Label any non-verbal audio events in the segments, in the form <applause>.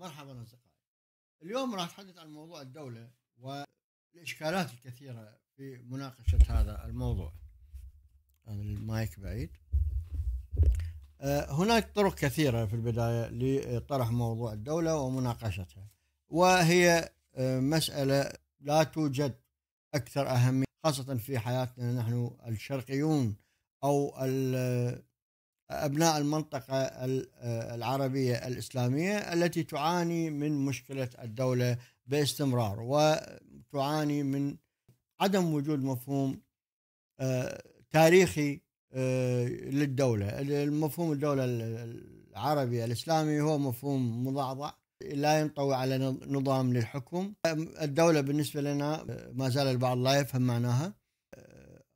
مرحبا أصدقائي اليوم راح أتحدث عن موضوع الدولة والإشكالات الكثيرة في مناقشة هذا الموضوع المايك بعيد آه، هناك طرق كثيرة في البداية لطرح موضوع الدولة ومناقشتها وهي آه، مسألة لا توجد أكثر أهمية خاصة في حياتنا نحن الشرقيون أو أبناء المنطقة آه، العربية الإسلامية التي تعاني من مشكلة الدولة باستمرار وتعاني من عدم وجود مفهوم آه، تاريخي آه، للدولة المفهوم الدولة العربي الإسلامي هو مفهوم مضعضع لا ينطوي على نظام للحكم الدولة بالنسبة لنا ما زال البعض لا يفهم معناها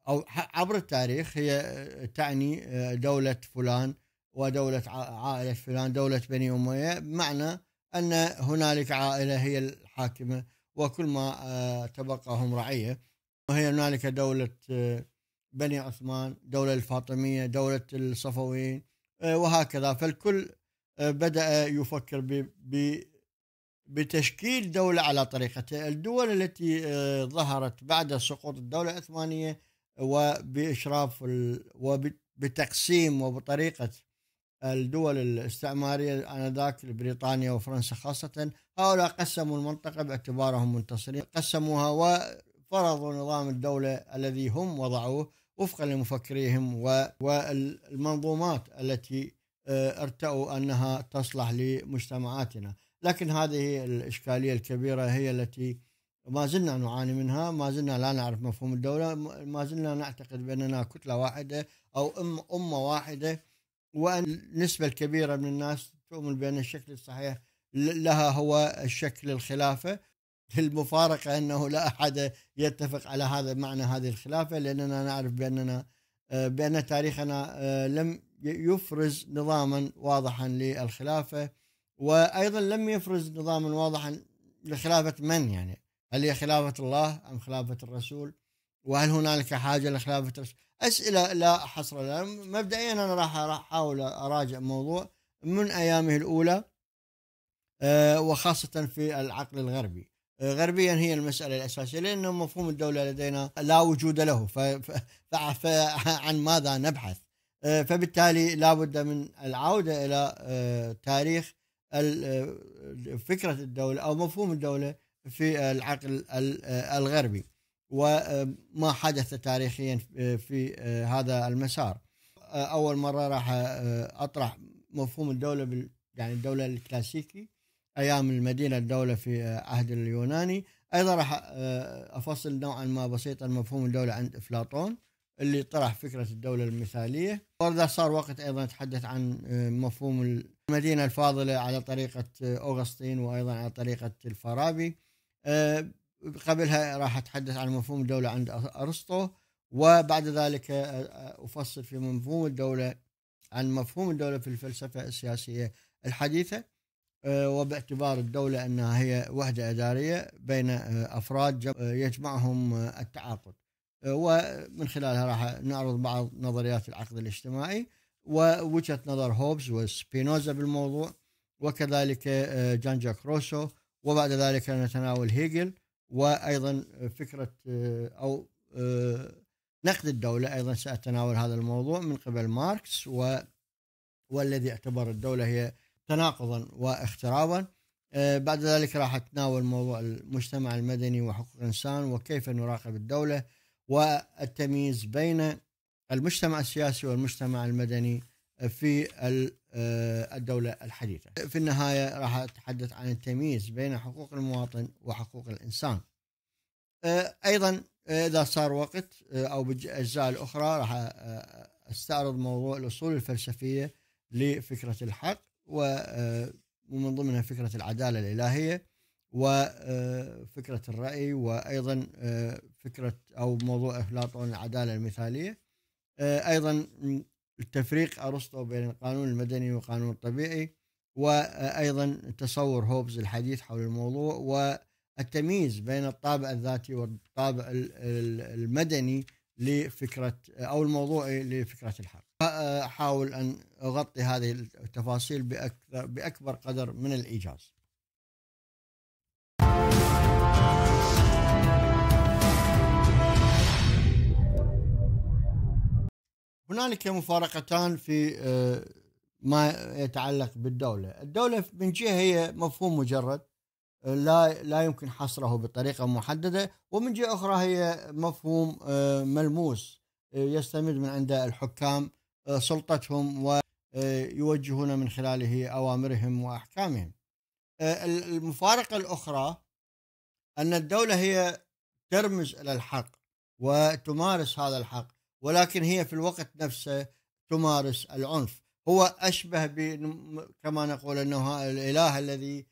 أو عبر التاريخ هي تعني آه، دولة فلان ودولة عائلة فلان دولة بني أمية بمعنى أن هنالك عائلة هي الحاكمة وكل ما آه، تبقى هم رعية وهي هنالك دولة آه، بني عثمان دولة الفاطمية دولة الصفويين وهكذا فالكل بدأ يفكر ب بتشكيل دولة على طريقته الدول التي ظهرت بعد سقوط الدولة العثمانية وبإشراف وبتقسيم وبطريقة الدول الاستعمارية آنذاك بريطانيا وفرنسا خاصة هؤلاء قسموا المنطقة باعتبارهم منتصرين قسموها وفرضوا نظام الدولة الذي هم وضعوه وفقا لمفكريهم والمنظومات التي آه، ارتأوا أنها تصلح لمجتمعاتنا لكن هذه الإشكالية الكبيرة هي التي ما زلنا نعاني منها ما زلنا لا نعرف مفهوم الدولة ما زلنا نعتقد بأننا كتلة واحدة أو أم أمة واحدة وأن النسبة الكبيرة من الناس تؤمن بأن الشكل الصحيح لها هو الشكل الخلافة المفارقة أنه لا أحد يتفق على هذا معنى هذه الخلافة لأننا نعرف بأننا آه، بأن تاريخنا آه، لم يفرز نظاما واضحا للخلافة وأيضا لم يفرز نظاما واضحا لخلافة من يعني هل هي خلافة الله أم خلافة الرسول وهل هنالك حاجة لخلافة الرسول أسئلة لا حصر لها مبدئيا أنا راح أحاول أراجع موضوع من أيامه الأولى آه، وخاصة في العقل الغربي آه، غربيا هي المسألة الأساسية لأنه مفهوم الدولة لدينا لا وجود له فعن <laughs> ماذا نبحث آه، فبالتالي لا بد من العودة إلى تاريخ فكرة الدولة أو مفهوم الدولة في العقل آه، الغربي وما حدث تاريخيا في آه، آه، هذا المسار اول مره راح اطرح مفهوم الدوله بال يعني الدوله الكلاسيكي ايام المدينه الدوله في عهد اليوناني ايضا راح افصل نوعا ما بسيطا مفهوم الدوله عند افلاطون اللي طرح فكره الدوله المثاليه وإذا صار وقت ايضا نتحدث عن مفهوم المدينه الفاضله على طريقه اوغسطين وايضا على طريقه الفارابي آه، قبلها راح اتحدث عن مفهوم الدوله عند ارسطو وبعد ذلك آه، آه، افصل في مفهوم الدوله عن مفهوم الدوله في الفلسفه السياسيه الحديثه وباعتبار الدوله انها هي وحده اداريه بين افراد يجمعهم التعاقد ومن خلالها راح نعرض بعض نظريات العقد الاجتماعي ووجهه نظر هوبز وسبينوزا بالموضوع وكذلك جان جاك روسو وبعد ذلك نتناول هيجل وايضا فكره او آه، نقد الدوله ايضا ساتناول هذا الموضوع من قبل ماركس و والذي اعتبر الدوله هي تناقضا واخترابا آه، بعد ذلك راح اتناول موضوع المجتمع المدني وحقوق الانسان وكيف نراقب الدوله والتمييز بين المجتمع السياسي والمجتمع المدني في آه، الدولة الحديثة في النهاية راح أتحدث عن التمييز بين حقوق المواطن وحقوق الإنسان آه، أيضا آه، إذا صار وقت أو بالأجزاء الأخرى راح أستعرض موضوع الأصول الفلسفية لفكرة الحق ومن ضمنها فكرة العدالة الإلهية وفكرة الرأي وأيضا فكرة أو موضوع أفلاطون العدالة المثالية أيضا تفريق ارسطو بين القانون المدني والقانون الطبيعي وايضا تصور هوبز الحديث حول الموضوع والتمييز بين الطابع الذاتي والطابع المدني لفكره او الموضوعي لفكره الحرب. احاول ان اغطي هذه التفاصيل باكثر باكبر قدر من الايجاز. هنالك مفارقتان في آه، ما يتعلق بالدوله، الدوله من جهه هي مفهوم مجرد آه، لا لا يمكن حصره بطريقه محدده، ومن جهه اخرى هي مفهوم آه، ملموس يستمد من عند الحكام سلطتهم ويوجهون من خلاله اوامرهم واحكامهم. المفارقه الاخرى ان الدوله هي ترمز الى الحق وتمارس هذا الحق ولكن هي في الوقت نفسه تمارس العنف هو أشبه كما نقول أنه الإله الذي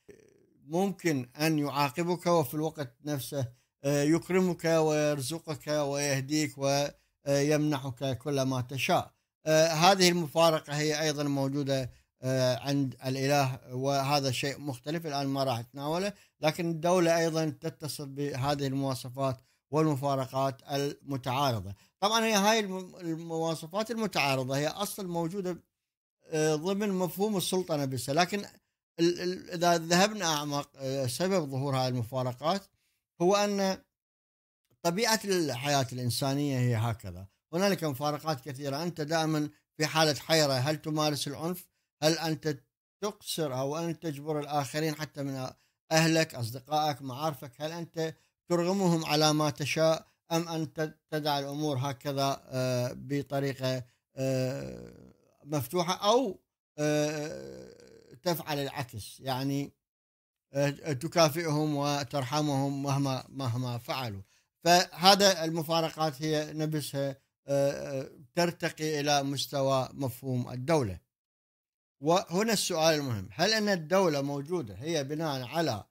ممكن أن يعاقبك وفي الوقت نفسه آه، يكرمك ويرزقك ويهديك ويمنحك كل ما تشاء آه، هذه المفارقة هي أيضا موجودة آه، عند الإله وهذا شيء مختلف الآن ما راح أتناوله لكن الدولة أيضا تتصف بهذه المواصفات والمفارقات المتعارضة طبعا هي هاي المواصفات المتعارضة هي أصلا موجودة آه، ضمن مفهوم السلطنة بس لكن إذا ذهبنا أعمق آه، سبب ظهور هذه المفارقات هو أن طبيعة الحياة الإنسانية هي هكذا هنالك مفارقات كثيرة أنت دائما في حالة حيرة هل تمارس العنف هل أنت تقصر أو أن تجبر الآخرين حتى من أهلك أصدقائك معارفك هل أنت ترغمهم على ما تشاء أم أن تدع الأمور هكذا آه، بطريقة آه، مفتوحة أو آه، تفعل العكس يعني تكافئهم وترحمهم مهما مهما فعلوا فهذا المفارقات هي نفسها ترتقي إلى مستوى مفهوم الدولة وهنا السؤال المهم هل أن الدولة موجودة هي بناء على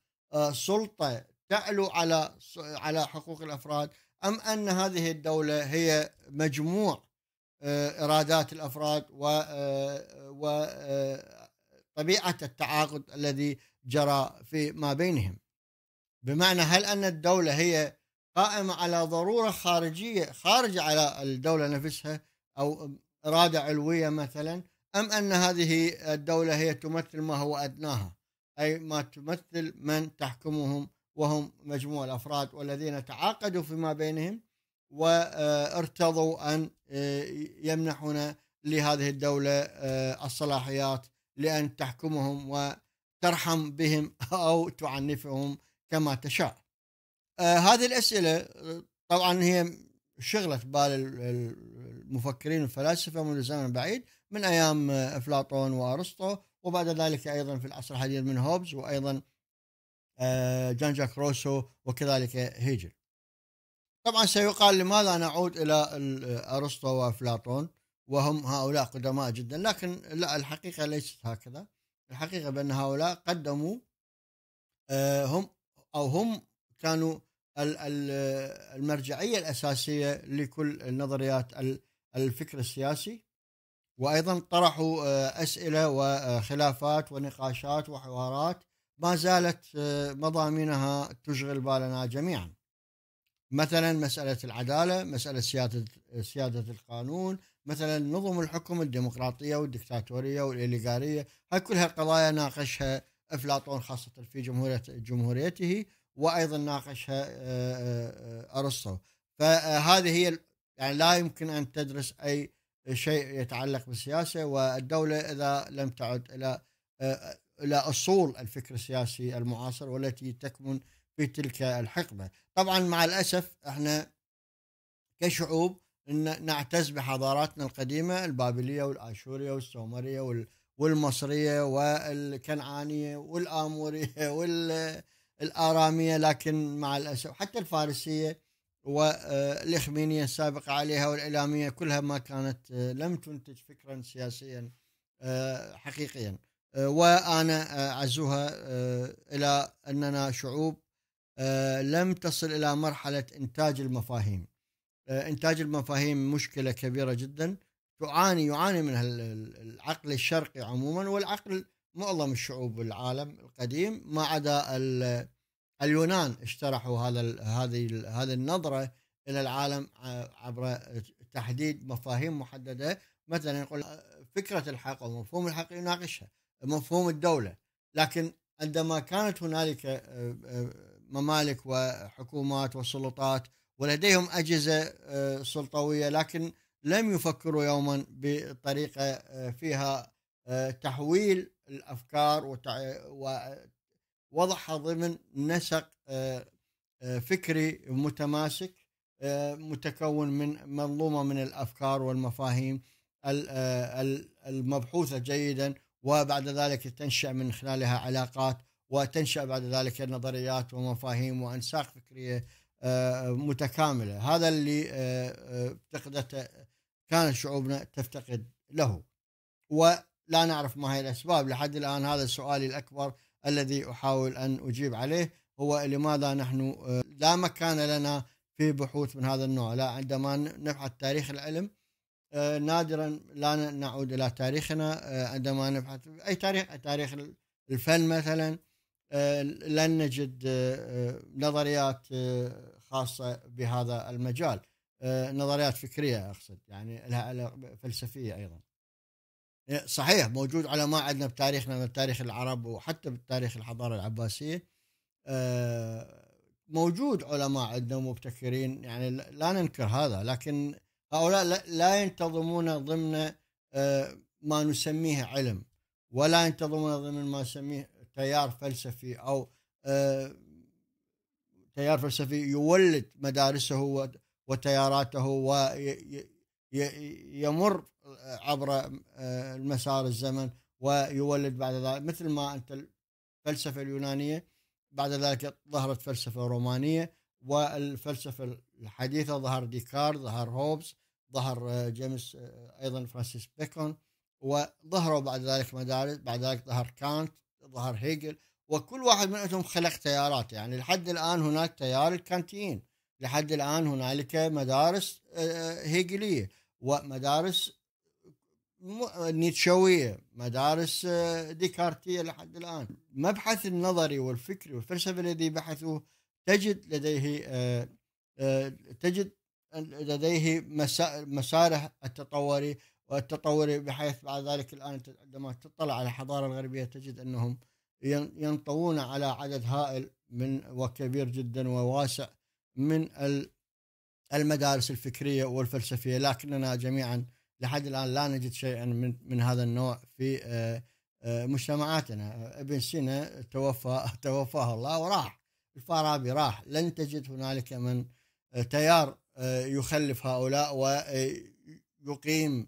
سلطة تعلو على على حقوق الافراد ام ان هذه الدوله هي مجموع آه، ارادات الافراد و آه، وطبيعه آه، التعاقد الذي جرى في ما بينهم بمعنى هل ان الدوله هي قائمه على ضروره خارجيه خارجه على الدوله نفسها او اراده علويه مثلا ام ان هذه الدوله هي تمثل ما هو ادناها اي ما تمثل من تحكمهم وهم مجموع الافراد والذين تعاقدوا فيما بينهم وارتضوا ان آه، يمنحون لهذه الدوله آه، الصلاحيات لان تحكمهم وترحم بهم <laughs> او تعنفهم كما تشاء. آه، هذه الاسئله طبعا هي شغله بال المفكرين الفلاسفه منذ زمن بعيد من ايام افلاطون وارسطو وبعد ذلك ايضا في العصر الحديث من هوبز وايضا آه، جان جاك روسو وكذلك هيجل طبعا سيقال لماذا نعود الى ارسطو وافلاطون وهم هؤلاء قدماء جدا لكن لا الحقيقه ليست هكذا الحقيقه بان هؤلاء قدموا آه، هم او هم كانوا المرجعيه الاساسيه لكل نظريات الفكر السياسي وايضا طرحوا آه، اسئله وخلافات ونقاشات وحوارات ما زالت آه، مضامينها تشغل بالنا جميعا مثلا مسألة العدالة مسألة سيادة, سيادة القانون مثلا نظم الحكم الديمقراطية والدكتاتورية والإليغارية هاي كلها قضايا ناقشها أفلاطون خاصة في جمهورية جمهوريته وأيضا ناقشها آه، آه، أرسطو فهذه هي يعني لا يمكن أن تدرس أي شيء يتعلق بالسياسة والدولة إذا لم تعد إلى إلى أصول الفكر السياسي المعاصر والتي تكمن في تلك الحقبة طبعا مع الأسف احنا كشعوب إن نعتز بحضاراتنا القديمة البابلية والآشورية والسومرية والمصرية والكنعانية والآمورية <laughs> والآرامية لكن مع الأسف حتى الفارسية والإخمينية آه، السابقة عليها والإعلامية كلها ما كانت آه، لم تنتج فكرا سياسيا آه، حقيقيا وانا اعزوها آه، الى اننا شعوب آه، لم تصل الى مرحله انتاج المفاهيم. آه، انتاج المفاهيم مشكله كبيره جدا تعاني يعاني منها العقل الشرقي عموما والعقل معظم الشعوب العالم القديم ما عدا اليونان اجترحوا هذا هذه هذه النظره الى العالم عبر تحديد مفاهيم محدده مثلا يقول فكره الحق او مفهوم الحق يناقشها مفهوم الدوله لكن عندما كانت هنالك آه، آه، ممالك وحكومات وسلطات ولديهم اجهزه آه، سلطويه لكن لم يفكروا يوما بطريقه فيها تحويل الافكار ووضعها ضمن نسق فكري متماسك متكون من منظومه من الافكار والمفاهيم المبحوثه جيدا وبعد ذلك تنشا من خلالها علاقات وتنشا بعد ذلك نظريات ومفاهيم وانساق فكريه آه، متكامله هذا اللي آه، آه، افتقدته كانت شعوبنا تفتقد له ولا نعرف ما هي الاسباب لحد الان هذا سؤالي الاكبر الذي احاول ان اجيب عليه هو لماذا نحن لا مكان لنا في بحوث من هذا النوع لا عندما نبحث تاريخ العلم آه، نادرا لا نعود الى تاريخنا آه، عندما نبحث اي تاريخ تاريخ الفن مثلا آه، لن نجد نظريات خاصه بهذا المجال نظريات فكريه اقصد يعني لها فلسفيه ايضا صحيح موجود على ما عندنا بتاريخنا من تاريخ العرب وحتى بتاريخ الحضاره العباسيه موجود علماء عندنا مبتكرين يعني لا ننكر هذا لكن هؤلاء لا ينتظمون ضمن آه، ما نسميه علم ولا ينتظمون ضمن ما نسميه تيار فلسفي او آه، تيار فلسفي يولد مدارسه وتياراته ويمر عبر آه، المسار الزمن ويولد بعد ذلك مثل ما انت الفلسفه اليونانيه بعد ذلك ظهرت فلسفه رومانيه والفلسفه الحديثه ظهر ديكارت ظهر هوبز ظهر آه، جيمس آه، ايضا فرانسيس بيكون وظهروا بعد ذلك مدارس بعد ذلك ظهر كانت ظهر هيجل وكل واحد منهم خلق تيارات يعني لحد الان هناك تيار الكانتيين لحد الان هنالك مدارس آه، هيجليه ومدارس نيتشويه مدارس ديكارتيه لحد الان مبحث النظري والفكري والفلسفي الذي بحثوه تجد لديه آه، تجد لديه مسارح التطوري والتطوري بحيث بعد ذلك الان عندما تطلع على الحضاره الغربيه تجد انهم ينطوون على عدد هائل من وكبير جدا وواسع من المدارس الفكريه والفلسفيه لكننا جميعا لحد الان لا نجد شيئا من من هذا النوع في آه، آه، مجتمعاتنا ابن سينا توفى <laughs> توفاه الله وراح الفارابي راح لن تجد هنالك من تيار آه، يخلف هؤلاء ويقيم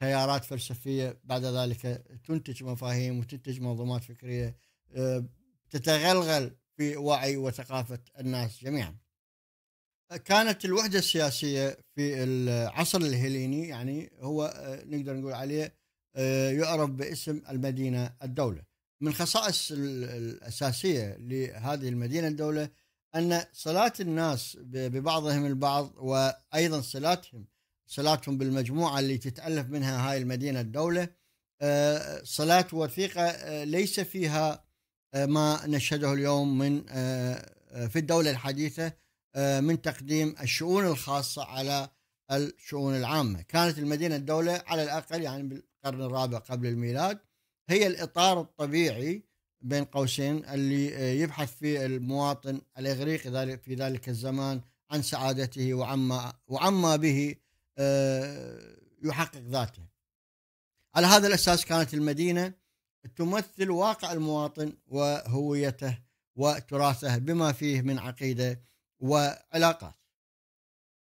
تيارات فلسفيه بعد ذلك تنتج مفاهيم وتنتج منظومات فكريه آه، تتغلغل في وعي وثقافه الناس جميعا. كانت الوحده السياسيه في العصر الهليني يعني هو آه، نقدر نقول عليه يعرف باسم المدينه الدوله. من خصائص الاساسيه لهذه المدينه الدوله ان صلاه الناس ببعضهم البعض وايضا صلاتهم صلاتهم بالمجموعه اللي تتالف منها هاي المدينه الدوله آه، صلاه وثيقه آه، ليس فيها آه، ما نشهده اليوم من في الدوله الحديثه من تقديم الشؤون الخاصه على الشؤون العامه، كانت المدينه الدوله على الاقل يعني بالقرن الرابع قبل الميلاد هي الاطار الطبيعي بين قوسين اللي آه، يبحث فيه المواطن الاغريقي ذلك في ذلك الزمان عن سعادته وعما وعما به آه، يحقق ذاته. على هذا الاساس كانت المدينه تمثل واقع المواطن وهويته وتراثه بما فيه من عقيده وعلاقات.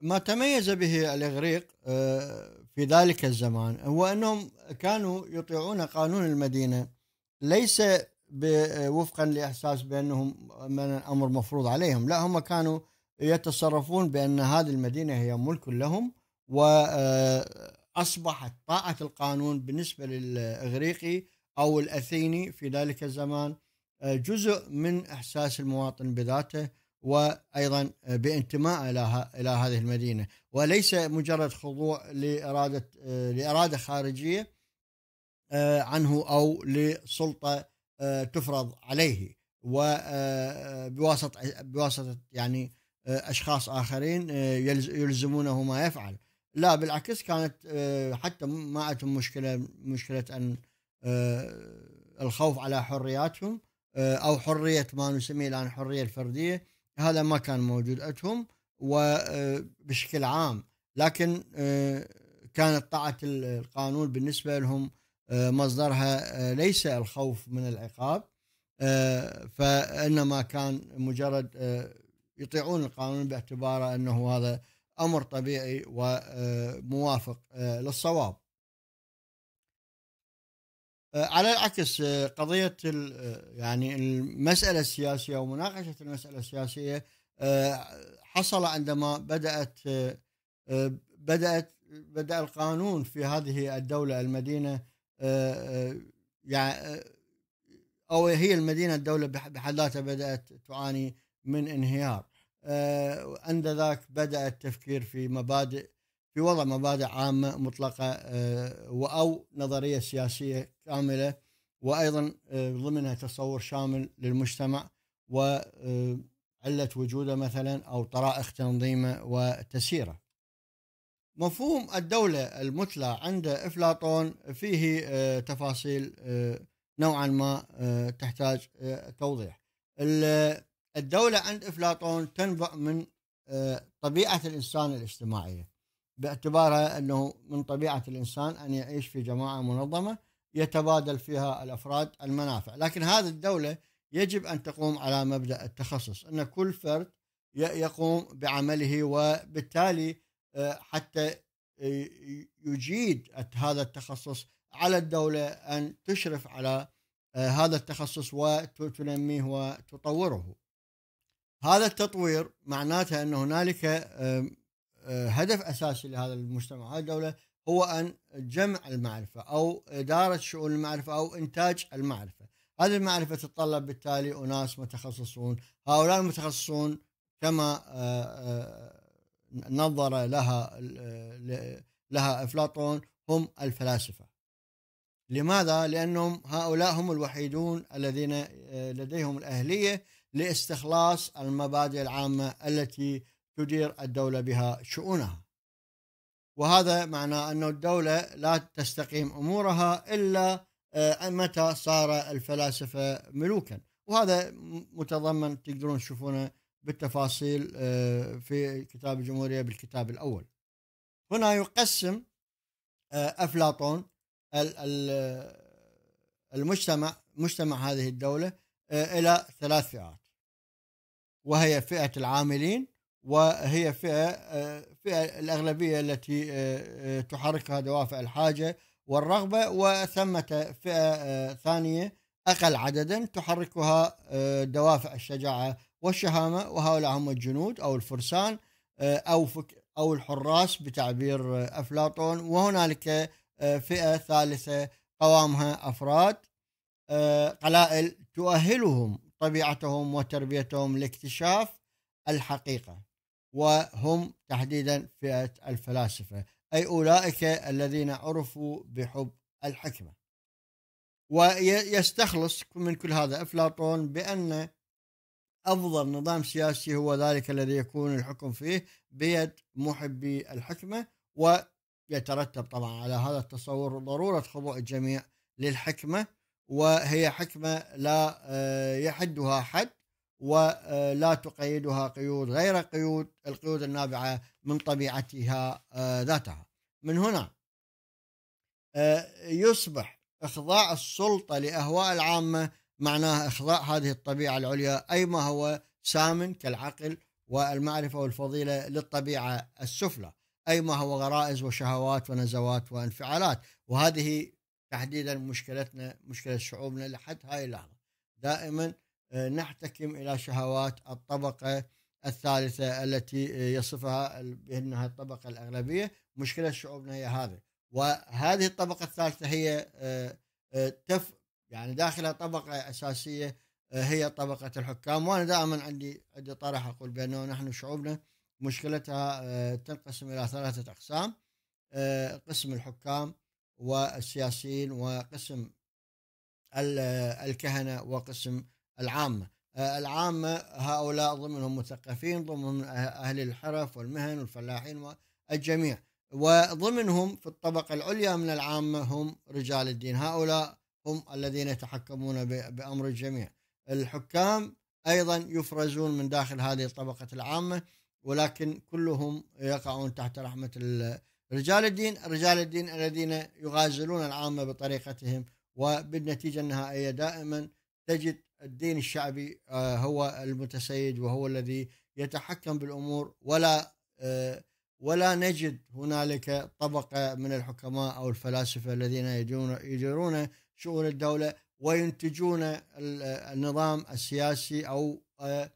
ما تميز به الاغريق آه، في ذلك الزمان هو انهم كانوا يطيعون قانون المدينه ليس وفقا لاحساس بانهم من الامر مفروض عليهم لا هم كانوا يتصرفون بان هذه المدينه هي ملك لهم واصبحت آه، طاعه القانون بالنسبه للاغريقي او الاثيني في ذلك الزمان آه، جزء من احساس المواطن بذاته وايضا بانتمائه الى الى هذه المدينه وليس مجرد خضوع لاراده آه، لاراده خارجيه عنه او لسلطه آه، تفرض عليه وبواسطه آه، بواسطه يعني آه، اشخاص اخرين يلزمونه ما يفعل لا بالعكس كانت حتى ما عندهم مشكله مشكله ان الخوف على حرياتهم او حريه ما نسميه الان الحريه الفرديه هذا ما كان موجود عندهم وبشكل عام لكن كانت طاعه القانون بالنسبه لهم آه، مصدرها آه، ليس الخوف من العقاب آه، فانما كان مجرد يطيعون القانون باعتباره انه هذا امر طبيعي وموافق للصواب. على العكس قضيه يعني المساله السياسيه ومناقشه المساله السياسيه حصل عندما بدات بدات بدا القانون في هذه الدوله المدينه آه، آه، يعني آه، او هي المدينه الدوله بحد ذاتها بدات تعاني من انهيار عند ذاك بدا التفكير في مبادئ في وضع مبادئ عامه مطلقه او نظريه سياسيه كامله وايضا ضمنها تصور شامل للمجتمع وعله وجوده مثلا او طرائق تنظيمه وتسييره. مفهوم الدولة المثلى عند أفلاطون فيه آه، تفاصيل آه، نوعا ما آه، تحتاج توضيح الدولة عند أفلاطون تنبع من طبيعة الإنسان الاجتماعية باعتبارها أنه من طبيعة الإنسان أن يعيش في جماعة منظمة يتبادل فيها الأفراد المنافع لكن هذه الدولة يجب أن تقوم على مبدأ التخصص أن كل فرد يقوم بعمله وبالتالي آه، حتى آه، يجيد هذا التخصص على الدولة أن تشرف على آه، هذا التخصص وتنميه وتطوره هذا التطوير معناته أن هنالك هدف أساسي لهذا المجتمع هذه الدولة هو أن جمع المعرفة أو إدارة شؤون المعرفة أو إنتاج المعرفة هذه المعرفة تتطلب بالتالي أناس متخصصون هؤلاء المتخصصون كما نظر لها لها افلاطون هم الفلاسفه. لماذا؟ لانهم هؤلاء هم الوحيدون الذين لديهم الاهليه لاستخلاص المبادئ العامه التي تدير الدوله بها شؤونها. وهذا معناه أن الدولة لا تستقيم أمورها إلا متى صار الفلاسفة ملوكا وهذا متضمن تقدرون تشوفونه بالتفاصيل آه، في كتاب الجمهورية بالكتاب الأول هنا يقسم آه، أفلاطون المجتمع مجتمع هذه الدولة آه، إلى ثلاث فئات وهي فئة العاملين وهي فئة فئة الأغلبية التي تحركها دوافع الحاجة والرغبة وثمة فئة ثانية أقل عددا تحركها دوافع الشجاعة والشهامه وهؤلاء هم الجنود او الفرسان آه، او فك او الحراس بتعبير آه، افلاطون وهنالك آه، فئه ثالثه قوامها افراد قلائل تؤهلهم طبيعتهم وتربيتهم لاكتشاف الحقيقه وهم تحديدا فئه الفلاسفه اي اولئك الذين عرفوا بحب الحكمه ويستخلص من كل هذا افلاطون بان افضل نظام سياسي هو ذلك الذي يكون الحكم فيه بيد محبي الحكمه ويترتب طبعا على هذا التصور ضروره خضوع الجميع للحكمه وهي حكمه لا آه، يحدها حد ولا آه، تقيدها قيود غير قيود القيود النابعه من طبيعتها آه، ذاتها من هنا يصبح اخضاع السلطه لاهواء العامه معناها إخضاع هذه الطبيعة العليا أي ما هو سامن كالعقل والمعرفة والفضيلة للطبيعة السفلى أي ما هو غرائز وشهوات ونزوات وانفعالات وهذه تحديدا مشكلتنا مشكلة شعوبنا لحد هاي اللحظة دائما آه، نحتكم إلى شهوات الطبقة الثالثة التي آه، يصفها بأنها الطبقة الأغلبية مشكلة شعوبنا هي هذا وهذه الطبقة الثالثة هي آه، تف يعني داخلها طبقه اساسيه آه، هي طبقه الحكام وانا دائما عندي عندي طرح اقول بانه نحن شعوبنا مشكلتها آه، تنقسم الى ثلاثه اقسام آه، قسم الحكام والسياسيين وقسم الكهنه وقسم العامه العامه هؤلاء ضمنهم مثقفين ضمنهم اهل الحرف والمهن والفلاحين والجميع وضمنهم في الطبقه العليا من العامه هم رجال الدين هؤلاء هم الذين يتحكمون بأمر الجميع الحكام أيضا يفرزون من داخل هذه الطبقة العامة ولكن كلهم يقعون تحت رحمة رجال الدين رجال الدين الذين يغازلون العامة بطريقتهم وبالنتيجة النهائية دائما تجد الدين الشعبي آه، هو المتسيد وهو الذي يتحكم بالأمور ولا آه، ولا نجد هنالك طبقة من الحكماء أو الفلاسفة الذين يديرون شؤون الدولة وينتجون النظام السياسي أو آه،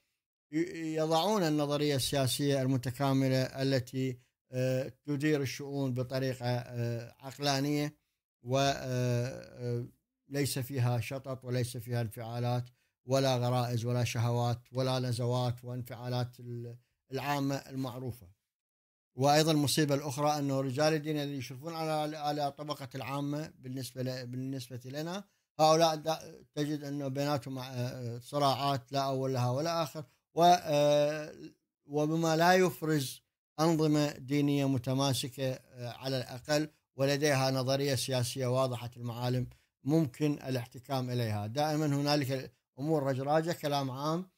يضعون النظرية السياسية المتكاملة التي آه، تدير الشؤون بطريقة آه، عقلانية وليس فيها شطط وليس فيها انفعالات ولا غرائز ولا شهوات ولا نزوات وانفعالات العامة المعروفة وايضا المصيبه الاخرى انه رجال الدين اللي يشرفون على على طبقه العامه بالنسبه بالنسبه لنا هؤلاء تجد انه بيناتهم آه، صراعات لا اول لها ولا اخر و آه، وبما لا يفرز انظمه دينيه متماسكه آه، على الاقل ولديها نظريه سياسيه واضحه المعالم ممكن الاحتكام اليها، دائما هنالك امور رجراجه كلام عام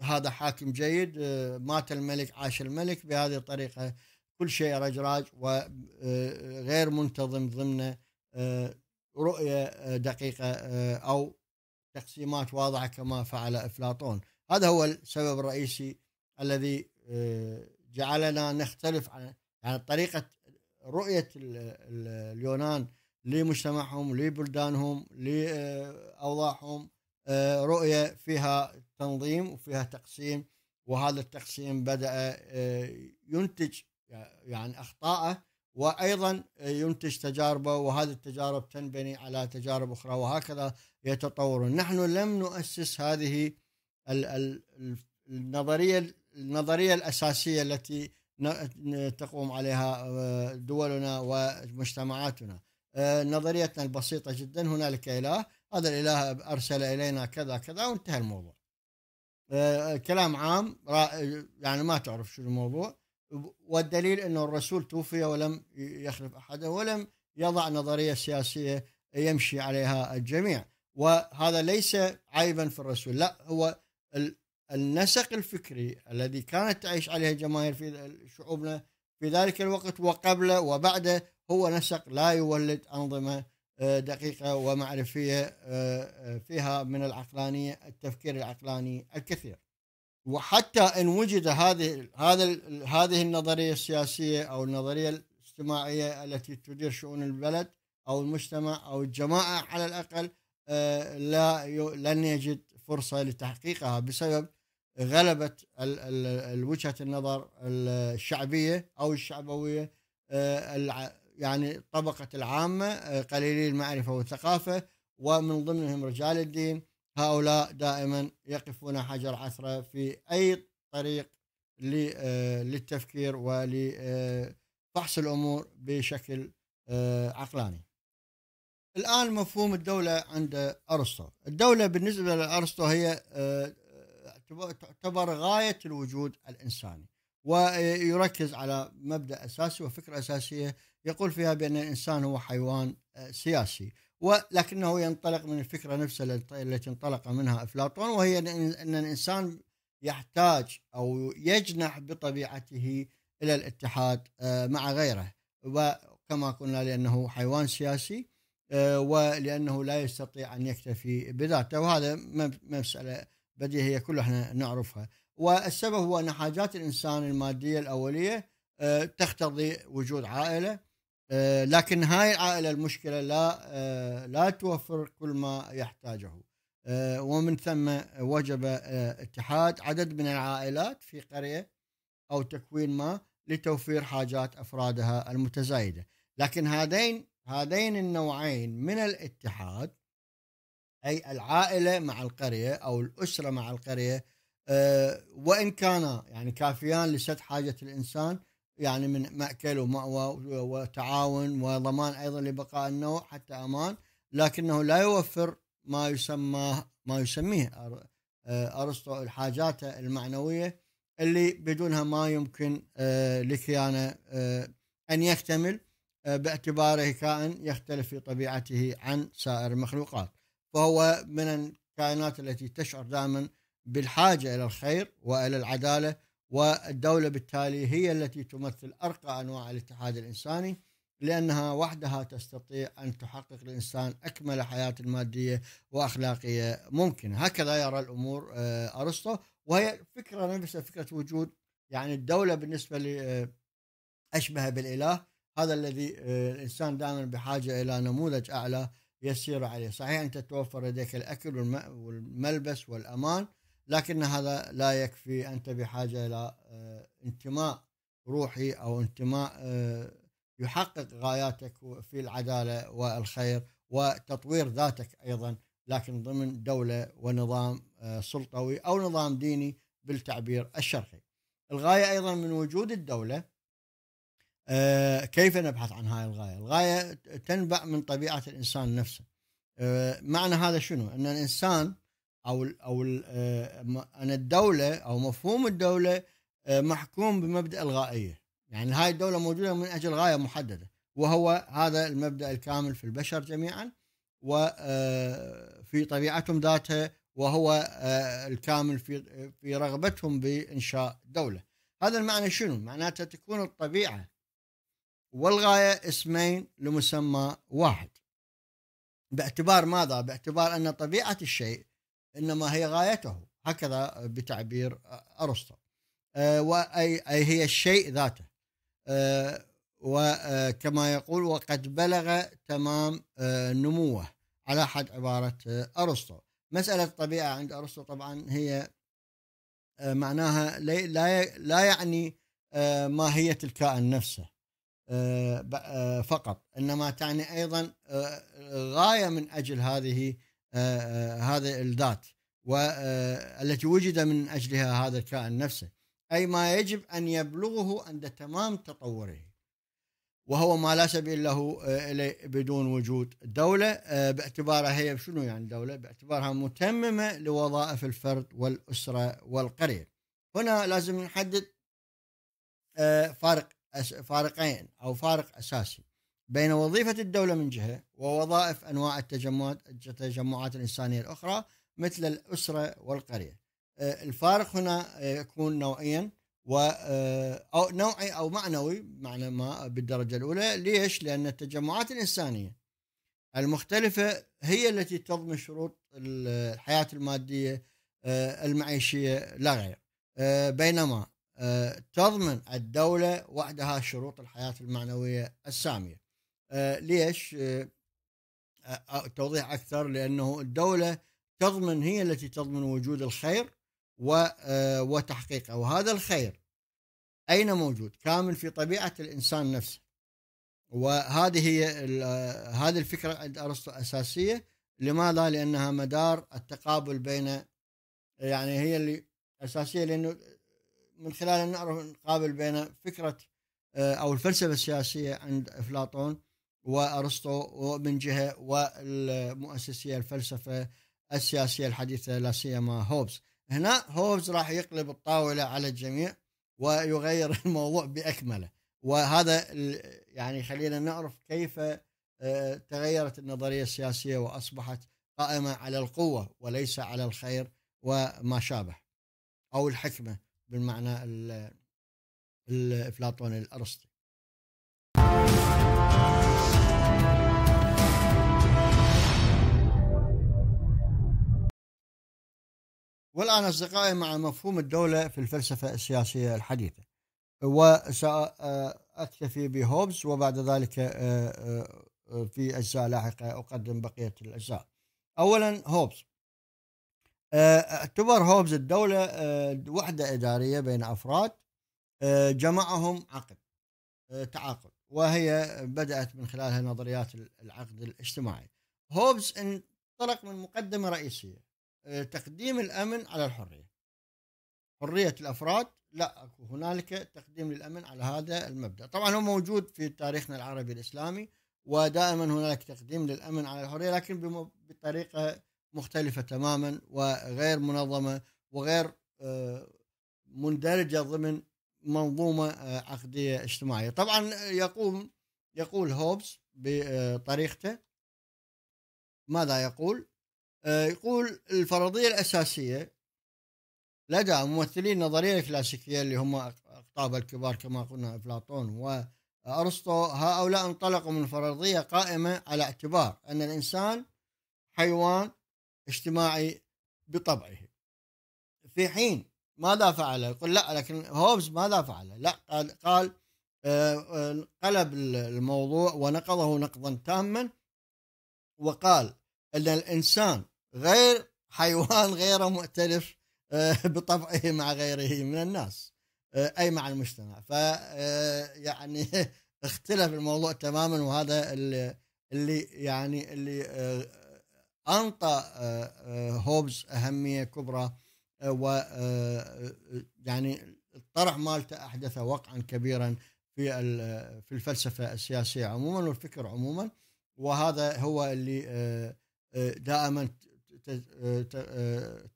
هذا حاكم جيد آه، مات الملك عاش الملك بهذه الطريقه كل شيء رجراج وغير آه، منتظم ضمن آه، رؤيه دقيقه او تقسيمات واضحه كما فعل افلاطون هذا هو السبب الرئيسي الذي جعلنا نختلف عن يعني طريقه رؤيه اليونان لمجتمعهم لبلدانهم لأوضاعهم رؤية فيها تنظيم وفيها تقسيم وهذا التقسيم بدأ آه، ينتج يعني أخطاءه وأيضا ينتج تجاربه وهذه التجارب تنبني على تجارب أخرى وهكذا يتطورون نحن لم نؤسس هذه النظرية النظرية الأساسية التي تقوم عليها آه، دولنا ومجتمعاتنا آه، نظريتنا البسيطة جدا هنالك إله هذا الاله ارسل الينا كذا كذا وانتهى الموضوع آه، آه، كلام عام يعني ما تعرف شو الموضوع والدليل انه الرسول توفي ولم يخلف احدا ولم يضع نظريه سياسيه يمشي عليها الجميع وهذا ليس عيبا في الرسول لا هو النسق الفكري الذي كانت تعيش عليه الجماهير في شعوبنا في ذلك الوقت وقبله وبعده هو نسق لا يولد انظمه آه، دقيقة ومعرفية آه، آه، فيها من العقلانية التفكير العقلاني الكثير وحتى إن وجد هذه هذا هذه النظرية السياسية أو النظرية الاجتماعية التي تدير شؤون البلد أو المجتمع أو الجماعة على الأقل لا لن يجد فرصة لتحقيقها بسبب غلبة وجهة النظر الشعبية أو الشعبوية يعني طبقة العامة آه، قليلي المعرفة والثقافة ومن ضمنهم رجال الدين هؤلاء دائما يقفون حجر عثرة في أي طريق آه، للتفكير ولفحص آه، الأمور بشكل عقلاني الآن مفهوم الدولة عند أرسطو الدولة بالنسبة لأرسطو هي تعتبر غاية الوجود الإنساني ويركز على مبدأ أساسي وفكرة أساسية يقول فيها بأن الإنسان هو حيوان آه، سياسي ولكنه ينطلق من الفكرة نفسها التي انطلق منها أفلاطون وهي أن الإنسان يحتاج أو يجنح بطبيعته إلى الاتحاد آه، مع غيره وكما قلنا لأنه حيوان سياسي آه، ولأنه لا يستطيع أن يكتفي بذاته وهذا مسألة بديهية كلها احنا نعرفها والسبب هو أن حاجات الإنسان المادية الأولية تقتضي وجود عائلة آه، لكن هاي العائله المشكله لا آه، لا توفر كل ما يحتاجه آه، ومن ثم وجب اتحاد عدد من العائلات في قريه او تكوين ما لتوفير حاجات افرادها المتزايده لكن هذين هذين النوعين من الاتحاد اي العائله مع القريه او الاسره مع القريه وان كانا يعني كافيان لسد حاجه الانسان يعني من مأكل ومأوى وتعاون وضمان أيضا لبقاء النوع حتى أمان لكنه لا يوفر ما يسمى ما يسميه آه، أرسطو الحاجات المعنوية اللي بدونها ما يمكن آه، لكيانه آه، أن يكتمل باعتباره كائن يختلف في طبيعته عن سائر المخلوقات فهو من الكائنات التي تشعر دائما بالحاجة إلى الخير وإلى العدالة والدولة بالتالي هي التي تمثل أرقى أنواع الاتحاد الإنساني لأنها وحدها تستطيع أن تحقق الإنسان أكمل حياة مادية وأخلاقية ممكنة هكذا يرى الأمور آه، أرسطو وهي فكرة نفسها فكرة وجود يعني الدولة بالنسبة لأشبه أشبه بالإله هذا الذي آه، الإنسان دائما بحاجة إلى نموذج أعلى يسير عليه صحيح أنت توفر لديك الأكل والملبس والأمان لكن هذا لا يكفي أنت بحاجة إلى آه، انتماء روحي أو انتماء آه، يحقق غاياتك في العدالة والخير وتطوير ذاتك أيضا لكن ضمن دولة ونظام آه، سلطوي أو نظام ديني بالتعبير الشرقي الغاية أيضا من وجود الدولة كيف نبحث عن هاي الغاية الغاية تنبع من طبيعة الإنسان نفسه معنى هذا شنو أن الإنسان او او آه، ان الدوله او مفهوم الدوله آه، محكوم بمبدا الغائيه يعني هاي الدوله موجوده من اجل غايه محدده وهو هذا المبدا الكامل في البشر جميعا وفي آه، طبيعتهم ذاتها وهو الكامل في في رغبتهم بانشاء دوله هذا المعنى شنو معناته تكون الطبيعه والغايه اسمين لمسمى واحد باعتبار ماذا باعتبار ان طبيعه الشيء انما هي غايته هكذا بتعبير ارسطو آه، واي أي هي الشيء ذاته آه، وكما آه، يقول وقد بلغ تمام نموه على حد عباره ارسطو مساله الطبيعه عند ارسطو طبعا هي معناها لا لا يعني ماهيه الكائن نفسه فقط انما تعني ايضا غايه من اجل هذه آه، آه، هذا الذات والتي آه، وجد من اجلها هذا الكائن نفسه اي ما يجب ان يبلغه عند تمام تطوره وهو ما لا سبيل له اليه بدون وجود دوله باعتبارها هي شنو يعني دوله؟ باعتبارها متممه لوظائف الفرد والاسره والقريه. هنا لازم نحدد فارق فارقين او فارق اساسي. بين وظيفة الدولة من جهة ووظائف أنواع التجمعات التجمعات الإنسانية الأخرى مثل الأسرة والقرية آه، الفارق هنا يكون نوعيا و آه، أو نوعي أو معنوي معنى ما بالدرجة الأولى ليش؟ لأن التجمعات الإنسانية المختلفة هي التي تضمن شروط الحياة المادية آه، المعيشية لا غير بينما تضمن الدولة وحدها شروط الحياة المعنوية السامية آه، ليش؟ آه، توضيح اكثر لانه الدوله تضمن هي التي تضمن وجود الخير آه، وتحقيقه وهذا الخير اين موجود؟ كامل في طبيعه الانسان نفسه. وهذه هي هذه الفكره عند ارسطو اساسيه لماذا؟ لانها مدار التقابل بين يعني هي اللي اساسيه لانه من خلال نعرف نقابل بين فكره او الفلسفه السياسيه عند افلاطون وارسطو من جهه والمؤسسي الفلسفه السياسيه الحديثه لا سيما هوبز. هنا هوبز راح يقلب الطاوله على الجميع ويغير <laughs> الموضوع باكمله وهذا يعني خلينا نعرف كيف آه، تغيرت النظريه السياسيه واصبحت قائمه على القوه وليس على الخير وما شابه او الحكمه بالمعنى الافلاطوني الارسطي والآن أصدقائي مع مفهوم الدولة في الفلسفة السياسية الحديثة وسأكتفي بهوبز وبعد ذلك في أجزاء لاحقة أقدم بقية الأجزاء أولا هوبز اعتبر هوبز الدولة وحدة إدارية بين أفراد جمعهم عقد تعاقد وهي بدأت من خلالها نظريات العقد الاجتماعي هوبز انطلق من مقدمة رئيسية آه، تقديم الامن على الحريه حريه الافراد لا هنالك تقديم للامن على هذا المبدا طبعا هو موجود في تاريخنا العربي الاسلامي ودائما هنالك تقديم للامن على الحريه لكن بطريقه مختلفه تماما وغير منظمه وغير آه، مندرجه ضمن منظومه آه، عقديه اجتماعيه طبعا يقوم يقول هوبز بطريقته ماذا يقول آه، يقول الفرضيه الاساسيه لدى ممثلي النظريه الكلاسيكيه اللي هم اقطاب الكبار كما قلنا افلاطون وارسطو هؤلاء انطلقوا من فرضيه قائمه على اعتبار ان الانسان حيوان اجتماعي بطبعه في حين ماذا فعل؟ يقول لا لكن هوبز ماذا فعل؟ لا قال, قال آه، آه، قلب الموضوع ونقضه نقضا تاما وقال ان الانسان غير حيوان غير مؤتلف آه، بطبعه مع غيره من الناس آه، اي مع المجتمع ف آه، يعني <laughs> اختلف الموضوع تماما وهذا اللي يعني اللي انطى هوبز اهميه كبرى و يعني الطرح مالته احدث وقعا كبيرا في في الفلسفه السياسيه عموما والفكر عموما وهذا هو اللي دائما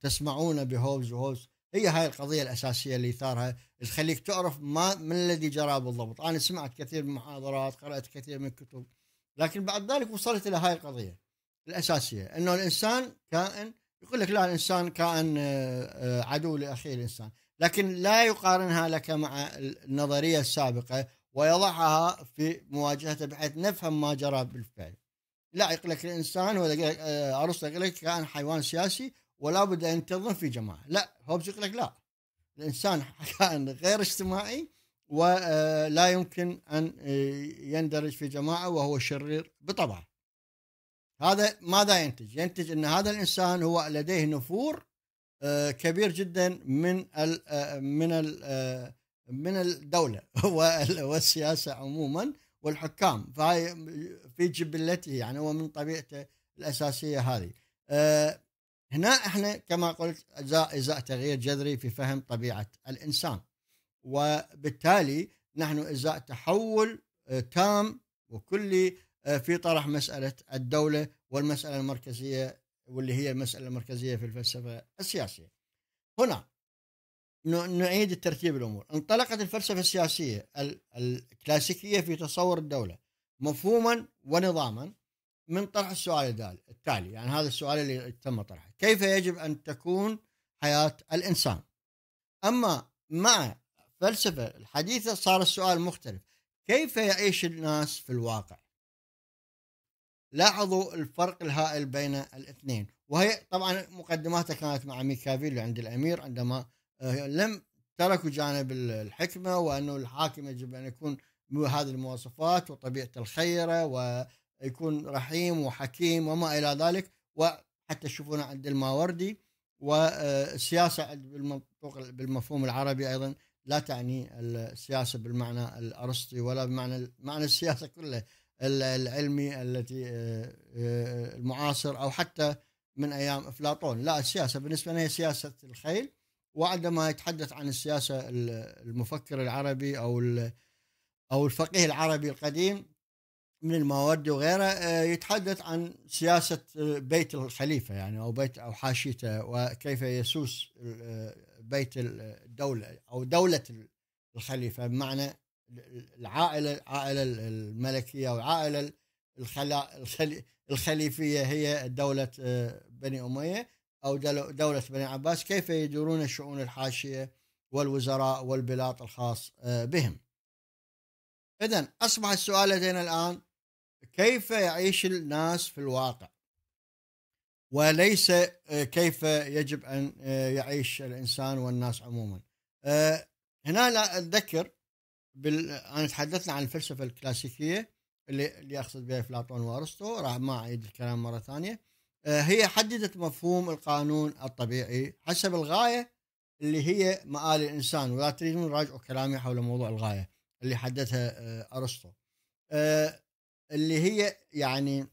تسمعون بهوبز وهوبز هي هاي القضيه الاساسيه اللي اثارها تخليك تعرف ما من الذي جرى بالضبط انا سمعت كثير من محاضرات قرات كثير من كتب لكن بعد ذلك وصلت الى هاي القضيه الاساسيه انه الانسان كائن يقول لك لا الانسان كائن آه، عدو لاخيه الانسان لكن لا يقارنها لك مع النظريه السابقه ويضعها في مواجهته بحيث نفهم ما جرى بالفعل لا لك الانسان هو آه، ارسطو يقول لك كائن حيوان سياسي ولا بد ان تنظم في جماعه لا هوبز يقول لك لا الانسان <laughs> كائن غير اجتماعي ولا آه، يمكن ان آه، يندرج في جماعه وهو شرير بطبعه هذا ماذا ينتج؟ ينتج ان هذا الانسان هو لديه نفور كبير جدا من من من الدوله <laughs> والسياسه عموما والحكام فهاي في جبلته يعني هو من طبيعته الاساسيه هذه أه هنا احنا كما قلت إزاء ازاء تغيير جذري في فهم طبيعه الانسان وبالتالي نحن ازاء تحول آه، تام وكلي آه، في طرح مساله الدوله والمساله المركزيه واللي هي المساله المركزيه في الفلسفه السياسيه. هنا نعيد الترتيب الامور انطلقت الفلسفه السياسيه الكلاسيكيه في تصور الدوله مفهوما ونظاما من طرح السؤال التالي يعني هذا السؤال اللي تم طرحه كيف يجب ان تكون حياه الانسان اما مع الفلسفه الحديثه صار السؤال مختلف كيف يعيش الناس في الواقع لاحظوا الفرق الهائل بين الاثنين وهي طبعا مقدماتها كانت مع ميكافيلو عند الامير عندما لم تركوا جانب الحكمه وانه الحاكم يجب ان يكون بهذه المواصفات وطبيعته الخيره ويكون رحيم وحكيم وما الى ذلك وحتى تشوفون عند الماوردي والسياسه بالمفهوم العربي ايضا لا تعني السياسه بالمعنى الارسطي ولا بمعنى معنى السياسه كله العلمي التي آه، آه، المعاصر او حتى من ايام افلاطون لا السياسه بالنسبه لنا هي سياسه الخيل وعندما يتحدث عن السياسة المفكر العربي أو أو الفقيه العربي القديم من المواد وغيره آه، يتحدث عن سياسة آه، بيت الخليفة يعني أو بيت أو حاشيته وكيف يسوس آه، بيت الدولة أو دولة الخليفة بمعنى العائلة العائلة الملكية أو العائلة الخليفية هي دولة بني أمية أو دولة بني عباس كيف يديرون الشؤون الحاشية والوزراء والبلاط الخاص آه، بهم إذا أصبح السؤال لدينا الآن كيف يعيش الناس في الواقع وليس آه، كيف يجب أن آه، يعيش الإنسان والناس عموما هنا لا أتذكر بال... أنا تحدثنا عن الفلسفة الكلاسيكية اللي, اللي أقصد بها أفلاطون وأرسطو راح ما أعيد الكلام مرة ثانية آه، هي حددت مفهوم القانون الطبيعي حسب الغاية اللي هي مآل الإنسان ولا تريدون راجعوا كلامي حول موضوع الغاية اللي حددها آه، أرسطو آه، اللي هي يعني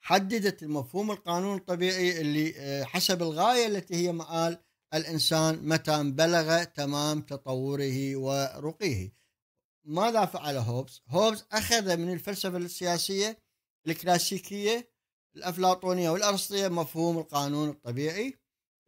حددت المفهوم القانون الطبيعي اللي حسب الغاية التي هي مآل الإنسان متى بلغ تمام تطوره ورقيه ماذا فعل هوبز؟ هوبز أخذ من الفلسفة السياسية الكلاسيكية الأفلاطونية والأرسطية مفهوم القانون الطبيعي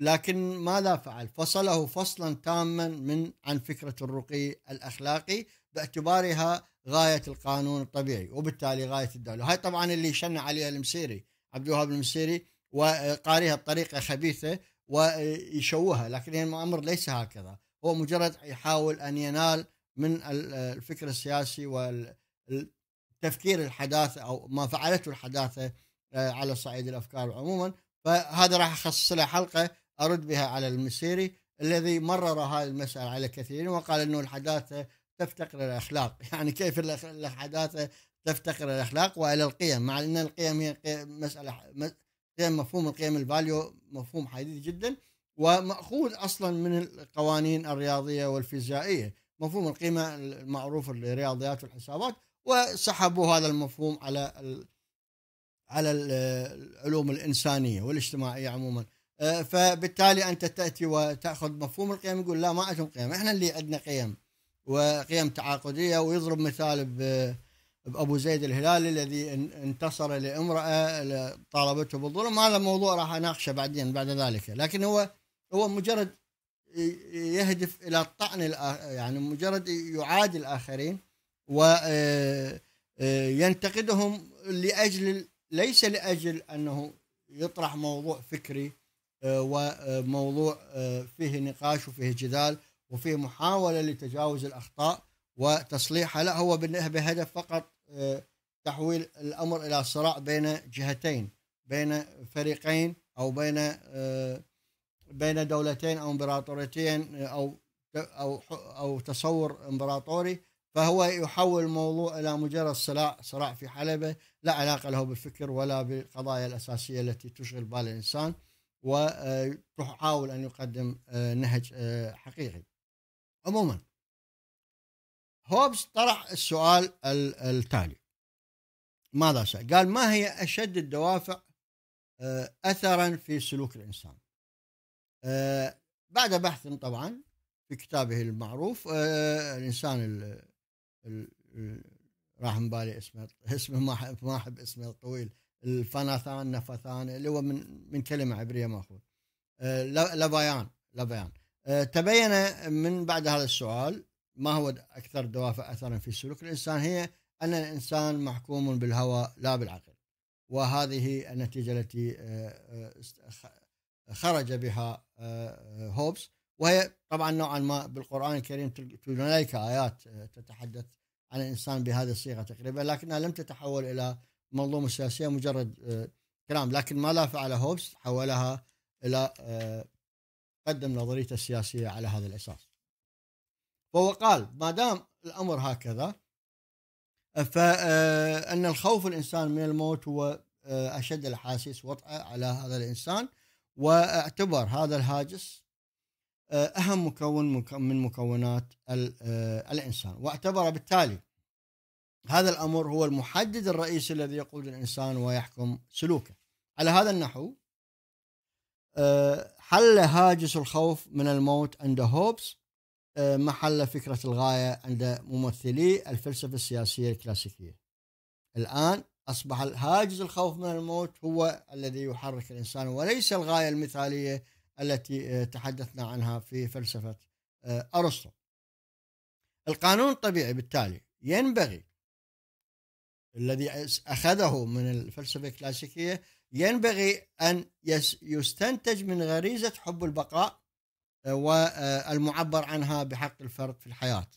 لكن ماذا فعل؟ فصله فصلا تاما من عن فكرة الرقي الأخلاقي باعتبارها غاية القانون الطبيعي وبالتالي غاية الدولة هاي طبعا اللي شن عليها المسيري عبد الوهاب المسيري وقاريها بطريقة خبيثة ويشوهها لكن الأمر ليس هكذا هو مجرد يحاول أن ينال من الفكر السياسي والتفكير الحداثة أو ما فعلته الحداثة آه، على صعيد الافكار عموما فهذا راح اخصص له حلقه ارد بها على المسيري الذي مرر هذه المساله على كثيرين وقال انه الحداثه تفتقر الى الاخلاق، <laughs> يعني كيف الحداثه تفتقر الى الاخلاق والى القيم مع ان القيم هي مساله قيم مفهوم القيم الفاليو مفهوم حديث جدا وماخوذ اصلا من القوانين الرياضيه والفيزيائيه، مفهوم القيمه المعروف الرياضيات والحسابات وسحبوا هذا المفهوم على على العلوم الانسانيه والاجتماعيه عموما أه، فبالتالي انت تاتي وتاخذ مفهوم القيم يقول لا ما عندهم قيم احنا اللي عندنا قيم وقيم تعاقديه ويضرب مثال بابو زيد الهلالي الذي انتصر لامراه طالبته بالظلم هذا موضوع راح اناقشه بعدين بعد ذلك لكن هو هو مجرد يهدف الى الطعن يعني مجرد يعادي الاخرين وينتقدهم أه، أه، لاجل ليس لاجل انه يطرح موضوع فكري آه، وموضوع آه، فيه نقاش وفيه جدال وفيه محاوله لتجاوز الاخطاء وتصليحها لا هو بهدف فقط آه، تحويل الامر الى صراع بين جهتين بين فريقين او بين بين دولتين او امبراطوريتين او او او تصور امبراطوري فهو يحول الموضوع الى مجرد صراع صراع في حلبه لا علاقة له بالفكر ولا بالقضايا الأساسية التي تشغل بال الإنسان ويحاول آه، أن يقدم آه، نهج آه، حقيقي عموما هوبز طرح السؤال التالي ماذا سأل؟ قال ما هي أشد الدوافع أثرا في سلوك الإنسان بعد بحث طبعا في كتابه المعروف الإنسان راح من بالي اسمه اسمه ما ما احب اسمه الطويل الفناثان نفثان اللي هو من من كلمه عبريه ماخوذ آه، لبيان لبيان آه، تبين من بعد هذا السؤال ما هو اكثر دوافع اثرا في سلوك الانسان هي ان الانسان محكوم بالهوى لا بالعقل وهذه النتيجه التي آه، خرج بها هوبس وهي طبعا نوعا ما بالقران الكريم في هنالك ايات تتحدث على الانسان بهذه الصيغه تقريبا لكنها لم تتحول الى منظومه سياسيه مجرد آه، كلام لكن ما لا فعل هوبس حولها الى آه، قدم نظريته السياسيه على هذا الاساس. فهو قال ما دام الامر هكذا فان آه، الخوف الانسان من الموت هو اشد الاحاسيس وطئه على هذا الانسان واعتبر هذا الهاجس آه، أهم مكون من مكونات آه، الإنسان واعتبر بالتالي هذا الأمر هو المحدد الرئيسي الذي يقود الإنسان ويحكم سلوكه على هذا النحو آه، حل هاجس الخوف من الموت عند هوبس محل فكرة الغاية عند ممثلي الفلسفة السياسية الكلاسيكية الآن أصبح هاجس الخوف من الموت هو الذي يحرك الإنسان وليس الغاية المثالية التي آه، تحدثنا عنها في فلسفة آه، أرسطو القانون الطبيعي بالتالي ينبغي الذي أخذه من الفلسفة الكلاسيكية ينبغي أن يستنتج من غريزة حب البقاء آه، والمعبر عنها بحق الفرد في الحياة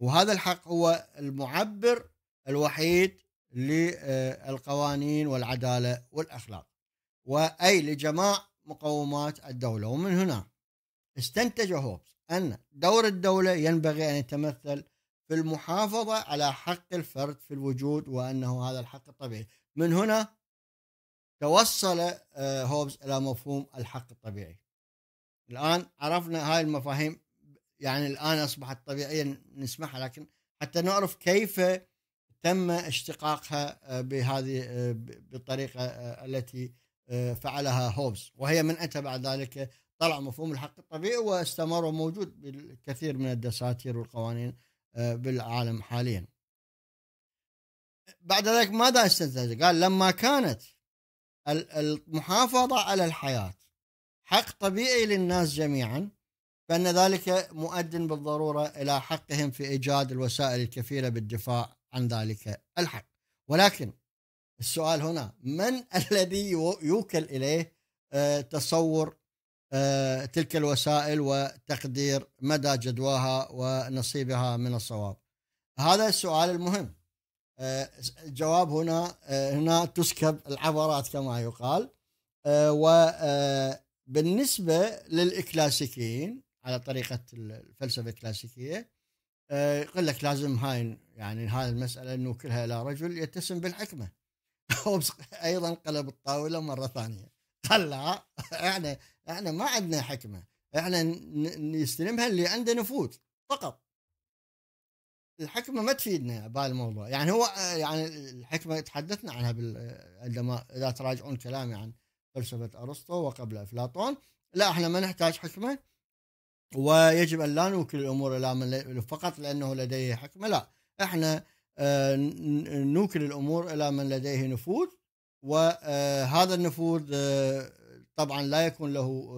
وهذا الحق هو المعبر الوحيد للقوانين والعدالة والأخلاق وأي لجماع مقومات الدولة ومن هنا استنتج هوبز أن دور الدولة ينبغي أن يتمثل في المحافظة على حق الفرد في الوجود وأنه هذا الحق الطبيعي من هنا توصل آه، هوبز إلى مفهوم الحق الطبيعي الآن عرفنا هاي المفاهيم يعني الآن أصبحت طبيعية نسمعها لكن حتى نعرف كيف تم اشتقاقها آه، بهذه آه، بالطريقة التي آه، فعلها هوبز وهي من أتى بعد ذلك طلع مفهوم الحق الطبيعي واستمر وموجود بالكثير من الدساتير والقوانين آه، بالعالم حاليا بعد ذلك ماذا استنتج قال لما كانت المحافظة على الحياة حق طبيعي للناس جميعا فإن ذلك مؤد بالضرورة إلى حقهم في إيجاد الوسائل الكفيلة بالدفاع عن ذلك الحق ولكن السؤال هنا من <laughs> الذي يوكل اليه آه، تصور آه، تلك الوسائل وتقدير مدى جدواها ونصيبها من الصواب هذا السؤال المهم الجواب آه، هنا هنا تسكب العبرات كما يقال وبالنسبة للإكلاسيكيين على طريقة الفلسفة الكلاسيكية يقول لك لازم هاي يعني هذه المسألة نوكلها إلى رجل يتسم بالحكمة <laughs> هوبز ايضا قلب الطاوله مره ثانيه قال لا احنا احنا ما عندنا حكمه احنا نستلمها اللي عنده نفوذ فقط الحكمه ما تفيدنا بهالموضوع يعني هو يعني الحكمه تحدثنا عنها عندما اذا تراجعون كلامي عن فلسفه ارسطو وقبل افلاطون لا احنا ما نحتاج حكمه ويجب ان لا نوكل الامور الى من فقط لانه لديه حكمه لا احنا آه، نوكل الامور الى من لديه نفوذ وهذا آه، النفوذ آه، طبعا لا يكون له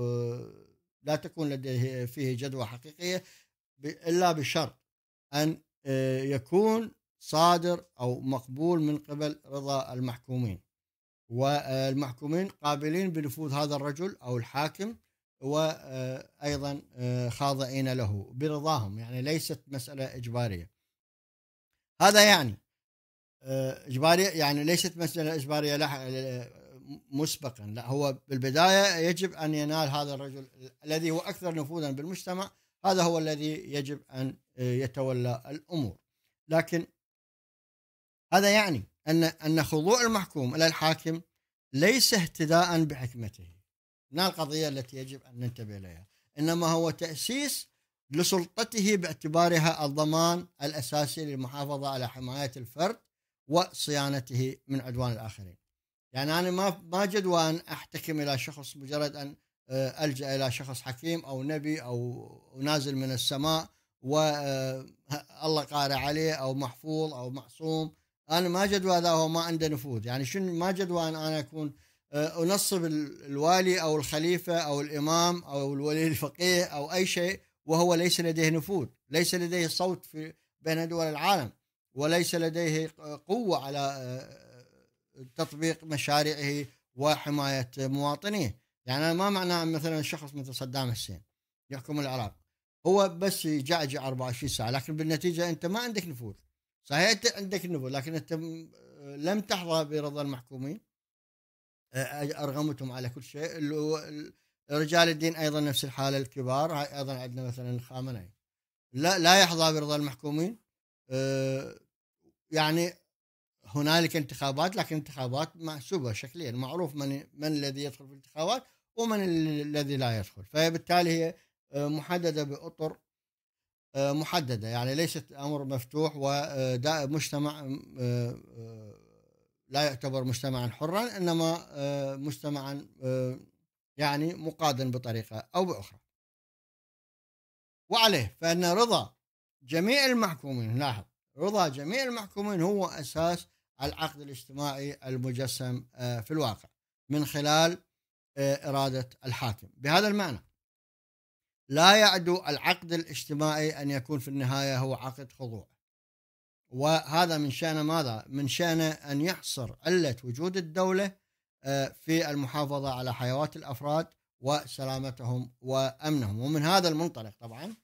لا تكون لديه فيه جدوى حقيقيه الا بشرط ان يكون صادر او مقبول من قبل رضا المحكومين والمحكومين قابلين بنفوذ هذا الرجل او الحاكم وايضا خاضعين له برضاهم يعني ليست مساله اجباريه هذا يعني آه، اجباريه يعني ليست مساله اجباريه مسبقا لا هو بالبدايه يجب ان ينال هذا الرجل الذي هو اكثر نفوذا بالمجتمع هذا هو الذي يجب ان آه، يتولى الامور لكن هذا يعني ان ان خضوع المحكوم الى الحاكم ليس اهتداء بحكمته هنا القضيه التي يجب ان ننتبه اليها انما هو تاسيس لسلطته باعتبارها الضمان الاساسي للمحافظه على حمايه الفرد وصيانته من عدوان الاخرين. يعني انا ما ما جدوى ان احتكم الى شخص مجرد ان آه، الجا الى شخص حكيم او نبي او نازل من السماء والله آه، قارئ عليه او محفوظ او معصوم انا ما جدوى هذا هو ما عنده نفوذ يعني شنو ما جدوى ان انا اكون آه، انصب الوالي او الخليفه او الامام او الولي الفقيه او اي شيء وهو ليس لديه نفوذ ليس لديه صوت في بين دول العالم وليس لديه قوة على آه، تطبيق مشاريعه وحماية مواطنيه يعني ما معنى مثلا شخص مثل صدام حسين يحكم العراق هو بس يجعجع 24 ساعة لكن بالنتيجة أنت ما عندك نفوذ صحيح أنت عندك نفوذ لكن أنت لم تحظى برضا المحكومين أرغمتهم على كل شيء رجال الدين ايضا نفس الحاله الكبار هاي ايضا عندنا مثلا الخامنئي لا لا يحظى برضا المحكومين آه، يعني هنالك انتخابات لكن انتخابات محسوبه شكليا معروف من من الذي يدخل في الانتخابات ومن الذي لا يدخل فبالتالي هي آه، محدده باطر آه، محدده يعني ليست امر مفتوح ومجتمع لا يعتبر مجتمعا حرا انما مجتمعا يعني مقادا بطريقة أو بأخرى وعليه فإن رضا جميع المحكومين لاحظ رضا جميع المحكومين هو أساس العقد الاجتماعي المجسم آه، في الواقع من خلال آه، إرادة الحاكم بهذا المعنى لا يعدو العقد الاجتماعي أن يكون في النهاية هو عقد خضوع وهذا من شأن ماذا؟ من شأن أن يحصر علة وجود الدولة آه، في المحافظه على حيوات الافراد وسلامتهم وامنهم ومن هذا المنطلق طبعا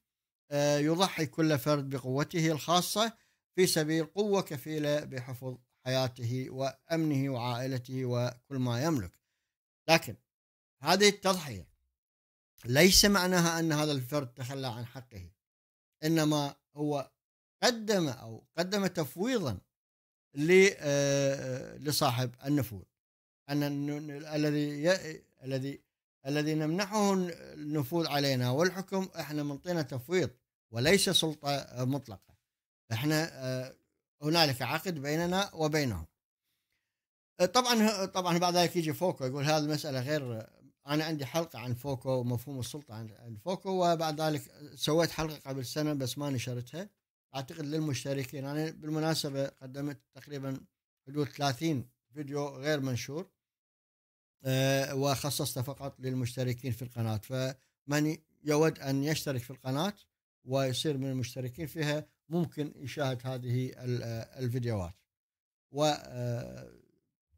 آه، يضحي كل فرد بقوته الخاصه في سبيل قوه كفيله بحفظ حياته وامنه وعائلته وكل ما يملك لكن هذه التضحيه ليس معناها ان هذا الفرد تخلى عن حقه انما هو قدم او قدم تفويضا آه، لصاحب النفوذ أن الذي الذي الذي نمنحه النفوذ علينا والحكم احنا منطينا تفويض وليس سلطة مطلقة احنا آه، هنالك عقد بيننا وبينهم آه، طبعا طبعا بعد ذلك يجي فوكو يقول هذه المسألة غير انا عندي حلقة عن فوكو ومفهوم السلطة عن فوكو وبعد ذلك سويت حلقة قبل سنة بس ما نشرتها اعتقد للمشتركين انا بالمناسبة قدمت تقريبا حدود 30 فيديو غير منشور آه، وخصصته فقط للمشتركين في القناة فمن يود أن يشترك في القناة ويصير من المشتركين فيها ممكن يشاهد هذه آه، الفيديوهات و آه،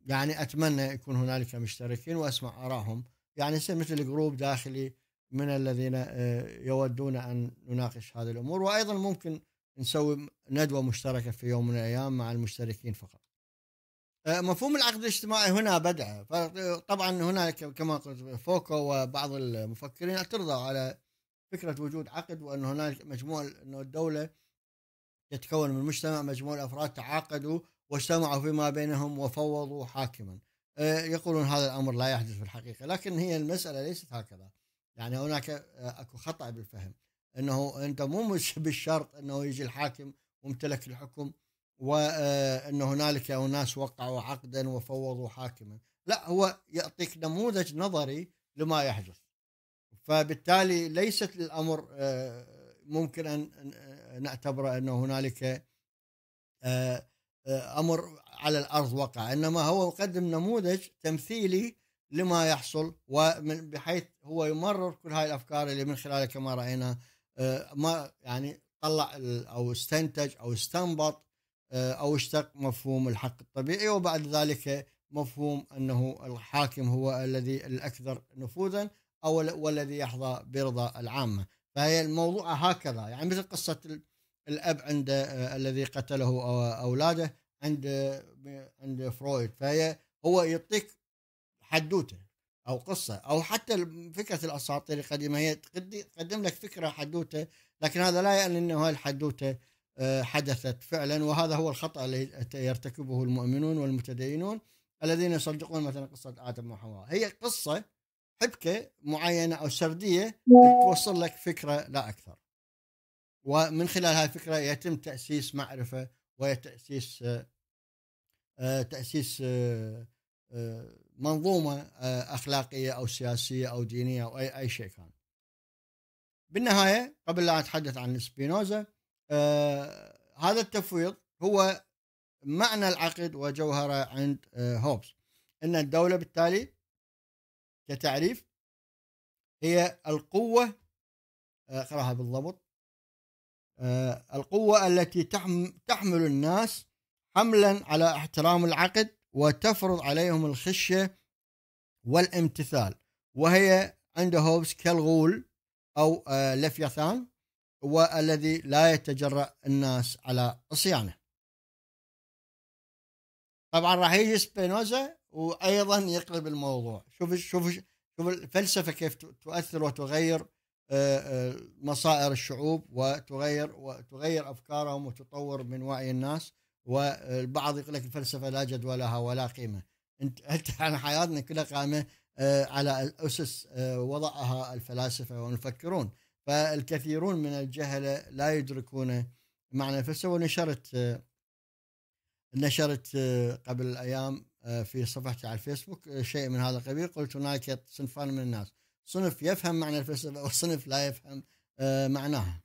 يعني أتمنى يكون هنالك مشتركين وأسمع آرائهم يعني يصير مثل جروب داخلي من الذين يودون أن نناقش هذه الأمور وأيضا ممكن نسوي ندوة مشتركة في يوم من الأيام مع المشتركين فقط آه، مفهوم العقد الاجتماعي هنا بدعة طبعا هناك كما قلت فوكو وبعض المفكرين اعترضوا على فكره وجود عقد وان هناك مجموعه انه الدوله تتكون من مجتمع مجموعه الافراد تعاقدوا واجتمعوا فيما بينهم وفوضوا حاكما آه، يقولون هذا الامر لا يحدث في الحقيقه لكن هي المساله ليست هكذا يعني هناك آه، اكو خطا بالفهم انه انت مو <laughs> بالشرط انه يجي الحاكم ممتلك الحكم وأن هنالك أناس وقعوا عقدا وفوضوا حاكما لا هو يعطيك نموذج نظري لما يحدث فبالتالي ليست الأمر آه، ممكن أن آه، نعتبر أن هنالك آه، أمر على الأرض وقع إنما هو يقدم نموذج تمثيلي لما يحصل ومن بحيث هو يمرر كل هاي الافكار اللي من خلالها كما راينا ما يعني طلع او استنتج او استنبط آه، او اشتق مفهوم الحق الطبيعي وبعد ذلك مفهوم انه الحاكم هو الذي الاكثر نفوذا او والذي يحظى برضا العامه فهي الموضوع هكذا يعني مثل قصه الاب عند آه، الذي قتله اولاده عند عند فرويد فهي هو يعطيك حدوته او قصه او حتى فكره الاساطير القديمه هي تقدم لك فكره حدوته لكن هذا لا يعني انه هاي الحدوته آه، حدثت فعلا وهذا هو الخطأ الذي يرتكبه المؤمنون والمتدينون الذين يصدقون مثلا قصة آدم وحواء هي قصة حبكة معينة أو سردية توصل لك فكرة لا أكثر ومن خلال هذه الفكرة يتم تأسيس معرفة وتأسيس آه، آه، تأسيس منظومة أخلاقية أو سياسية أو دينية أو أي شيء كان بالنهاية قبل لا أتحدث عن سبينوزا آه، هذا التفويض هو معنى العقد وجوهره عند هوبز آه، ان الدوله بالتالي كتعريف هي القوه آه، اقراها بالضبط القوه التي تحمل الناس حملا على احترام العقد وتفرض عليهم الخشيه والامتثال وهي عند هوبز كالغول او لفيثان والذي لا يتجرأ الناس على عصيانه طبعا راح يجي سبينوزا وايضا يقلب الموضوع شوف شوف شوف الفلسفه كيف تؤثر وتغير آه، آه، مصائر الشعوب وتغير وتغير افكارهم وتطور من وعي الناس والبعض يقول لك الفلسفه لا جدوى لها ولا قيمه انت <laughs> احنا حياتنا كلها قائمه آه، على اسس وضعها الفلاسفه والمفكرون فالكثيرون من الجهلة لا يدركون معنى فلسفة ونشرت نشرت قبل أيام آه، في صفحتي على الفيسبوك آه، شيء من هذا القبيل قلت هناك صنفان من الناس صنف يفهم معنى الفلسفة وصنف لا يفهم آه، معناها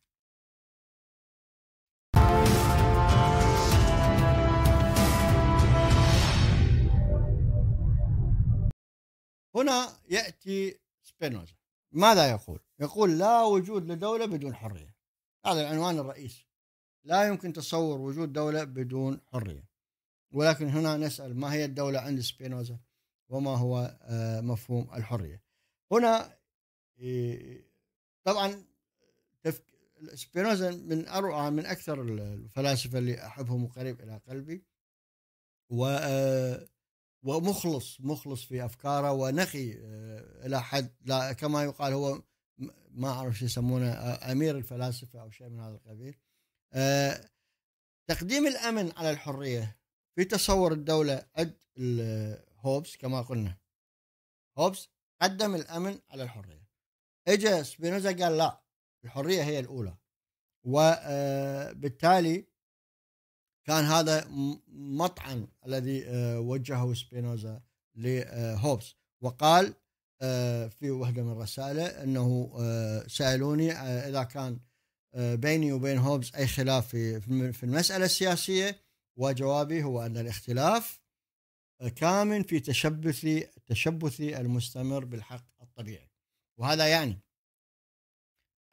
هنا يأتي سبينوزا ماذا يقول يقول لا وجود لدولة بدون حرية هذا العنوان الرئيسي لا يمكن تصور وجود دولة بدون حرية ولكن هنا نسأل ما هي الدولة عند سبينوزا وما هو آه، مفهوم الحرية هنا آه، طبعا سبينوزا من أروع من أكثر الفلاسفة اللي أحبهم وقريب إلى قلبي و آه، ومخلص مخلص في أفكاره ونقي إلى حد لا كما يقال هو ما اعرف شو يسمونه امير الفلاسفه او شيء من هذا القبيل تقديم الامن على الحريه في تصور الدوله عند هوبس كما قلنا هوبس قدم الامن على الحريه اجى سبينوزا قال لا الحريه هي الاولى وبالتالي كان هذا مطعن الذي وجهه سبينوزا لهوبس وقال آه، في واحدة من الرسائل أنه آه، سألوني آه، إذا كان بيني وبين هوبز أي خلاف في المسألة السياسية وجوابي هو أن الاختلاف كامن في تشبثي تشبثي المستمر بالحق الطبيعي وهذا يعني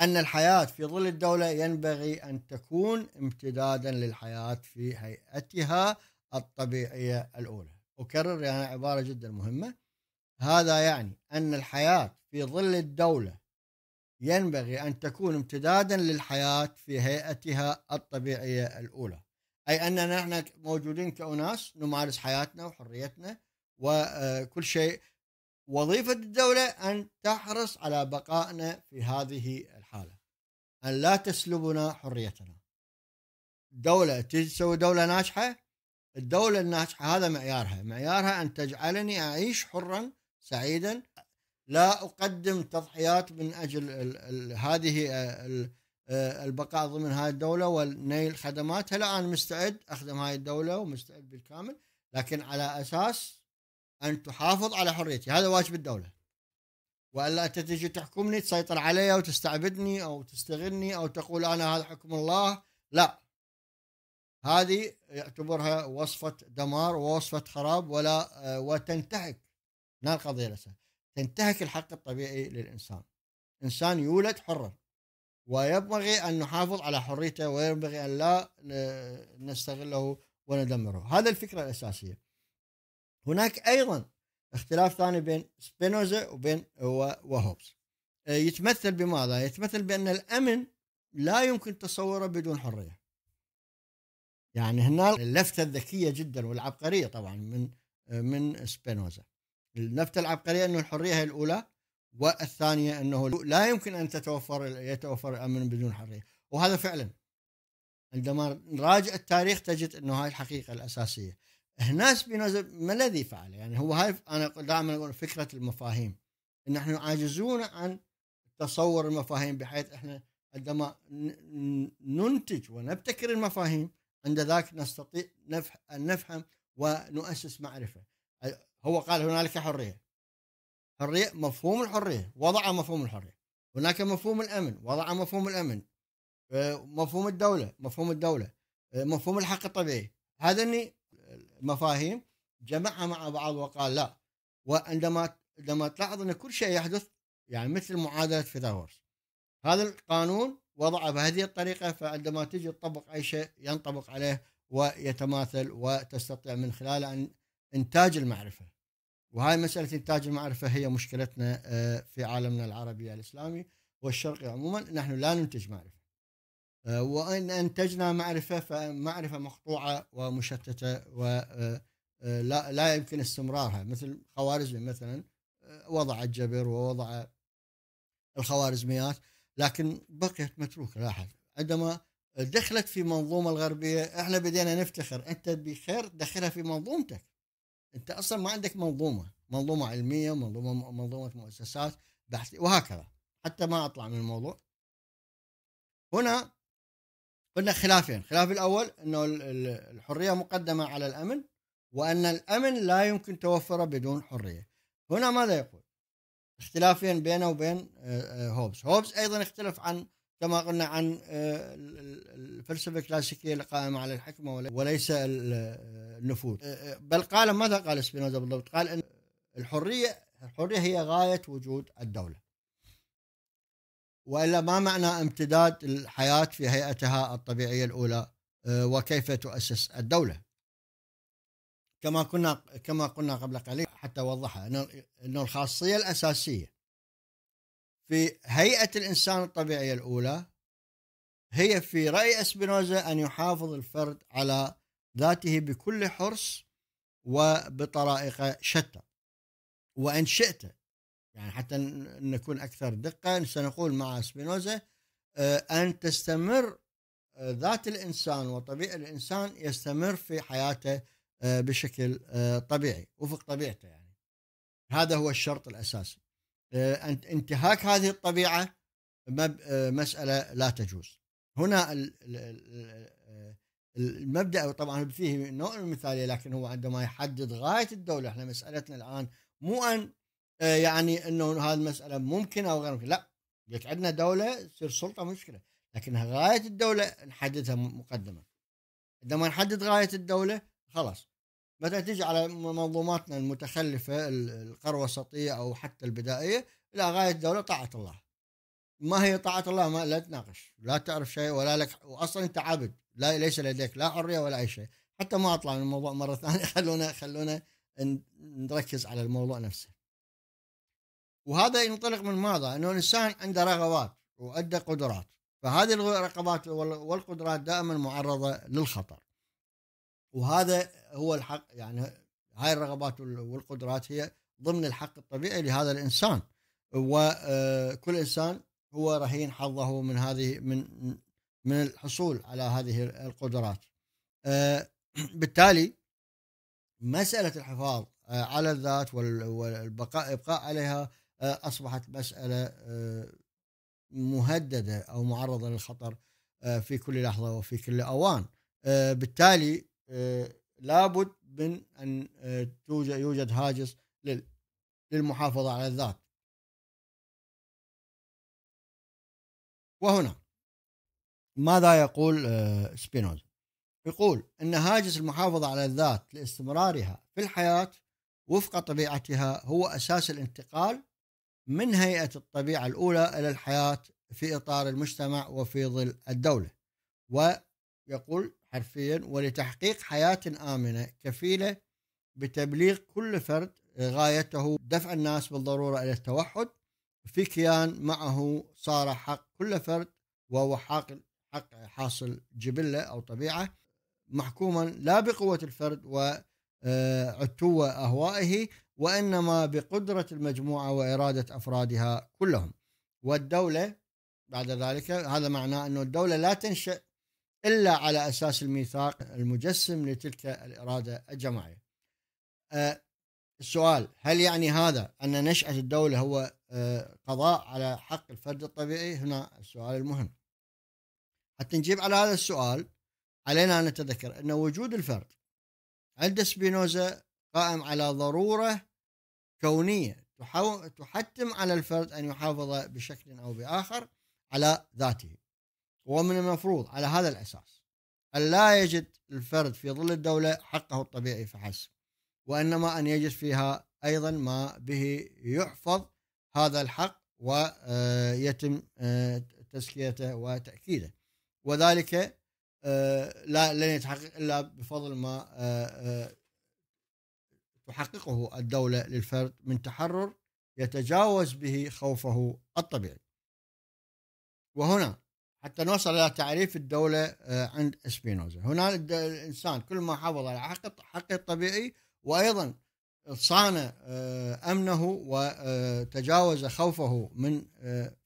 أن الحياة في ظل الدولة ينبغي أن تكون امتدادا للحياة في هيئتها الطبيعية الأولى أكرر يعني عبارة جدا مهمة هذا يعني أن الحياة في ظل الدولة ينبغي أن تكون امتدادا للحياة في هيئتها الطبيعية الأولى أي أننا نحن موجودين كأناس نمارس حياتنا وحريتنا وكل آه، شيء وظيفة الدولة أن تحرص على بقائنا في هذه الحالة أن لا تسلبنا حريتنا دولة تسوي دولة ناجحة الدولة الناجحة هذا معيارها معيارها أن تجعلني أعيش حرا سعيدا لا اقدم تضحيات من اجل الـ الـ هذه آه، الـ آه، البقاء ضمن هذه الدوله ونيل خدماتها الآن انا مستعد اخدم هذه الدوله ومستعد بالكامل لكن على اساس ان تحافظ على حريتي هذا واجب الدوله والا انت تجي تحكمني تسيطر علي وتستعبدني او تستغلني او تقول انا هذا حكم الله لا هذه يعتبرها وصفه دمار ووصفه خراب ولا آه، وتنتهك هنا القضيه الاساسيه تنتهك الحق الطبيعي للانسان انسان يولد حرا وينبغي ان نحافظ على حريته وينبغي ان لا نستغله وندمره هذا الفكره الاساسيه هناك ايضا اختلاف ثاني بين سبينوزا وبين وهوبس آه، يتمثل بماذا؟ يتمثل بان الامن لا يمكن تصوره بدون حريه. يعني هنا اللفته الذكيه جدا والعبقريه طبعا من آه، من سبينوزا. النفط العبقريه انه الحريه هي الاولى والثانيه انه لا يمكن ان تتوفر يتوفر الامن بدون حريه وهذا فعلا عندما نراجع التاريخ تجد انه هاي الحقيقه الاساسيه هنا سبينوزا ما الذي فعله يعني هو هاي انا دائما اقول فكره المفاهيم ان نحن عاجزون عن تصور المفاهيم بحيث احنا عندما ننتج ونبتكر المفاهيم عند ذاك نستطيع أن نفهم ونؤسس معرفه هو قال هنالك حريه حريه مفهوم الحريه وضع مفهوم الحريه هناك مفهوم الامن وضع مفهوم الامن آه، مفهوم الدوله مفهوم الدوله آه، مفهوم الحق الطبيعي هذا المفاهيم جمعها مع بعض وقال لا وعندما عندما تلاحظ ان كل شيء يحدث يعني مثل معادله فيثاغورس هذا القانون وضع بهذه الطريقه فعندما تجي تطبق اي شيء ينطبق عليه ويتماثل وتستطيع من خلاله ان انتاج المعرفه وهاي مساله انتاج المعرفه هي مشكلتنا آه، في عالمنا العربي الاسلامي والشرقي عموما نحن لا ننتج معرفه آه، وان انتجنا معرفه فمعرفه مقطوعه ومشتته ولا آه، لا يمكن استمرارها مثل خوارزمي مثلا وضع الجبر ووضع الخوارزميات لكن بقيت متروكه لاحظ عندما دخلت في منظومه الغربيه احنا بدينا نفتخر انت بخير دخلها في منظومتك انت اصلا ما عندك منظومه منظومه علميه منظومه منظومه مؤسسات بحث وهكذا حتى ما اطلع من الموضوع هنا قلنا خلافين الخلاف الاول انه الحريه مقدمه على الامن وان الامن لا يمكن توفره بدون حريه هنا ماذا يقول اختلافين بينه وبين آه، آه، هوبز هوبز ايضا اختلف عن كما قلنا عن آه، الفلسفه الكلاسيكيه القائمه على الحكمه وليس آه، النفوذ آه، بل قال ماذا قال سبينوزا بالضبط؟ قال ان الحريه الحريه هي غايه وجود الدوله والا ما معنى امتداد الحياه في هيئتها الطبيعيه الاولى وكيف تؤسس الدوله كما كنا كما قلنا قبل قليل حتى وضحها ان الخاصيه الاساسيه في هيئة الإنسان الطبيعية الأولى هي في رأي أسبينوزا أن يحافظ الفرد على ذاته بكل حرص وبطرائق شتى وإن شئت يعني حتى نكون أكثر دقة سنقول مع اسبينوزا آه، أن تستمر آه، ذات الإنسان وطبيعة الإنسان يستمر في حياته آه، بشكل طبيعي وفق طبيعته يعني هذا هو الشرط الأساسي آه، انتهاك هذه الطبيعه آه، مساله لا تجوز هنا آه، المبدا طبعا فيه نوع من المثاليه لكن هو عندما يحدد غايه الدوله احنا مسالتنا الان مو ان يعني انه هذه المساله ممكنه او غير ممكنه لا لك عندنا دوله تصير سلطه مشكله لكن غايه الدوله نحددها مقدما عندما نحدد غايه الدوله خلاص بدأت تيجي على منظوماتنا المتخلفة القرى الوسطية أو حتى البدائية إلى غاية الدولة طاعة الله ما هي طاعة الله ما لا تناقش لا تعرف شيء ولا لك وأصلا أنت عبد لا ليس لديك لا حرية ولا أي شيء حتى ما أطلع من الموضوع مرة <laughs> ثانية خلونا خلونا نركز على الموضوع نفسه وهذا ينطلق من ماذا؟ أنه الإنسان عنده رغبات وعنده قدرات فهذه الرغبات والقدرات دائما معرضة للخطر وهذا هو الحق يعني هاي الرغبات والقدرات هي ضمن الحق الطبيعي لهذا الانسان وكل آه، انسان هو رهين حظه من هذه من من الحصول على هذه القدرات آه، بالتالي مساله الحفاظ آه، على الذات والبقاء ابقاء عليها اصبحت مساله مهدده او معرضه للخطر في كل لحظه وفي كل اوان بالتالي آه، لابد من ان آه، توجد يوجد هاجس للمحافظه على الذات وهنا ماذا يقول آه، سبينوزا يقول ان هاجس المحافظه على الذات لاستمرارها في الحياه وفق طبيعتها هو اساس الانتقال من هيئه الطبيعه الاولى الى الحياه في اطار المجتمع وفي ظل الدوله ويقول حرفيا ولتحقيق حياة آمنة كفيلة بتبليغ كل فرد غايته دفع الناس بالضرورة إلى التوحد في كيان معه صار حق كل فرد وهو حق حق حاصل جبلة أو طبيعة محكوما لا بقوة الفرد وعتو آه، أهوائه وإنما بقدرة المجموعة وإرادة أفرادها كلهم والدولة بعد ذلك هذا معناه أن الدولة لا تنشأ إلا على أساس الميثاق المجسم لتلك الإرادة الجماعية آه، السؤال هل يعني هذا أن نشأة الدولة هو آه، قضاء على حق الفرد الطبيعي هنا السؤال المهم حتى نجيب على هذا السؤال علينا أن نتذكر أن وجود الفرد عند سبينوزا قائم على ضرورة كونية تحتم على الفرد أن يحافظ بشكل أو بآخر على ذاته ومن المفروض على هذا الأساس أن لا يجد الفرد في ظل الدولة حقه الطبيعي فحسب وإنما أن يجد فيها أيضا ما به يحفظ هذا الحق ويتم آه، آه، تزكيته وتأكيده وذلك آه، لا لن يتحقق إلا بفضل ما تحققه الدولة للفرد من تحرر يتجاوز به خوفه الطبيعي وهنا حتى نوصل الى تعريف الدوله آه، عند اسبينوزا هنا الانسان كل ما حافظ على حقه حقه الطبيعي وايضا صان آه، امنه وتجاوز آه، خوفه من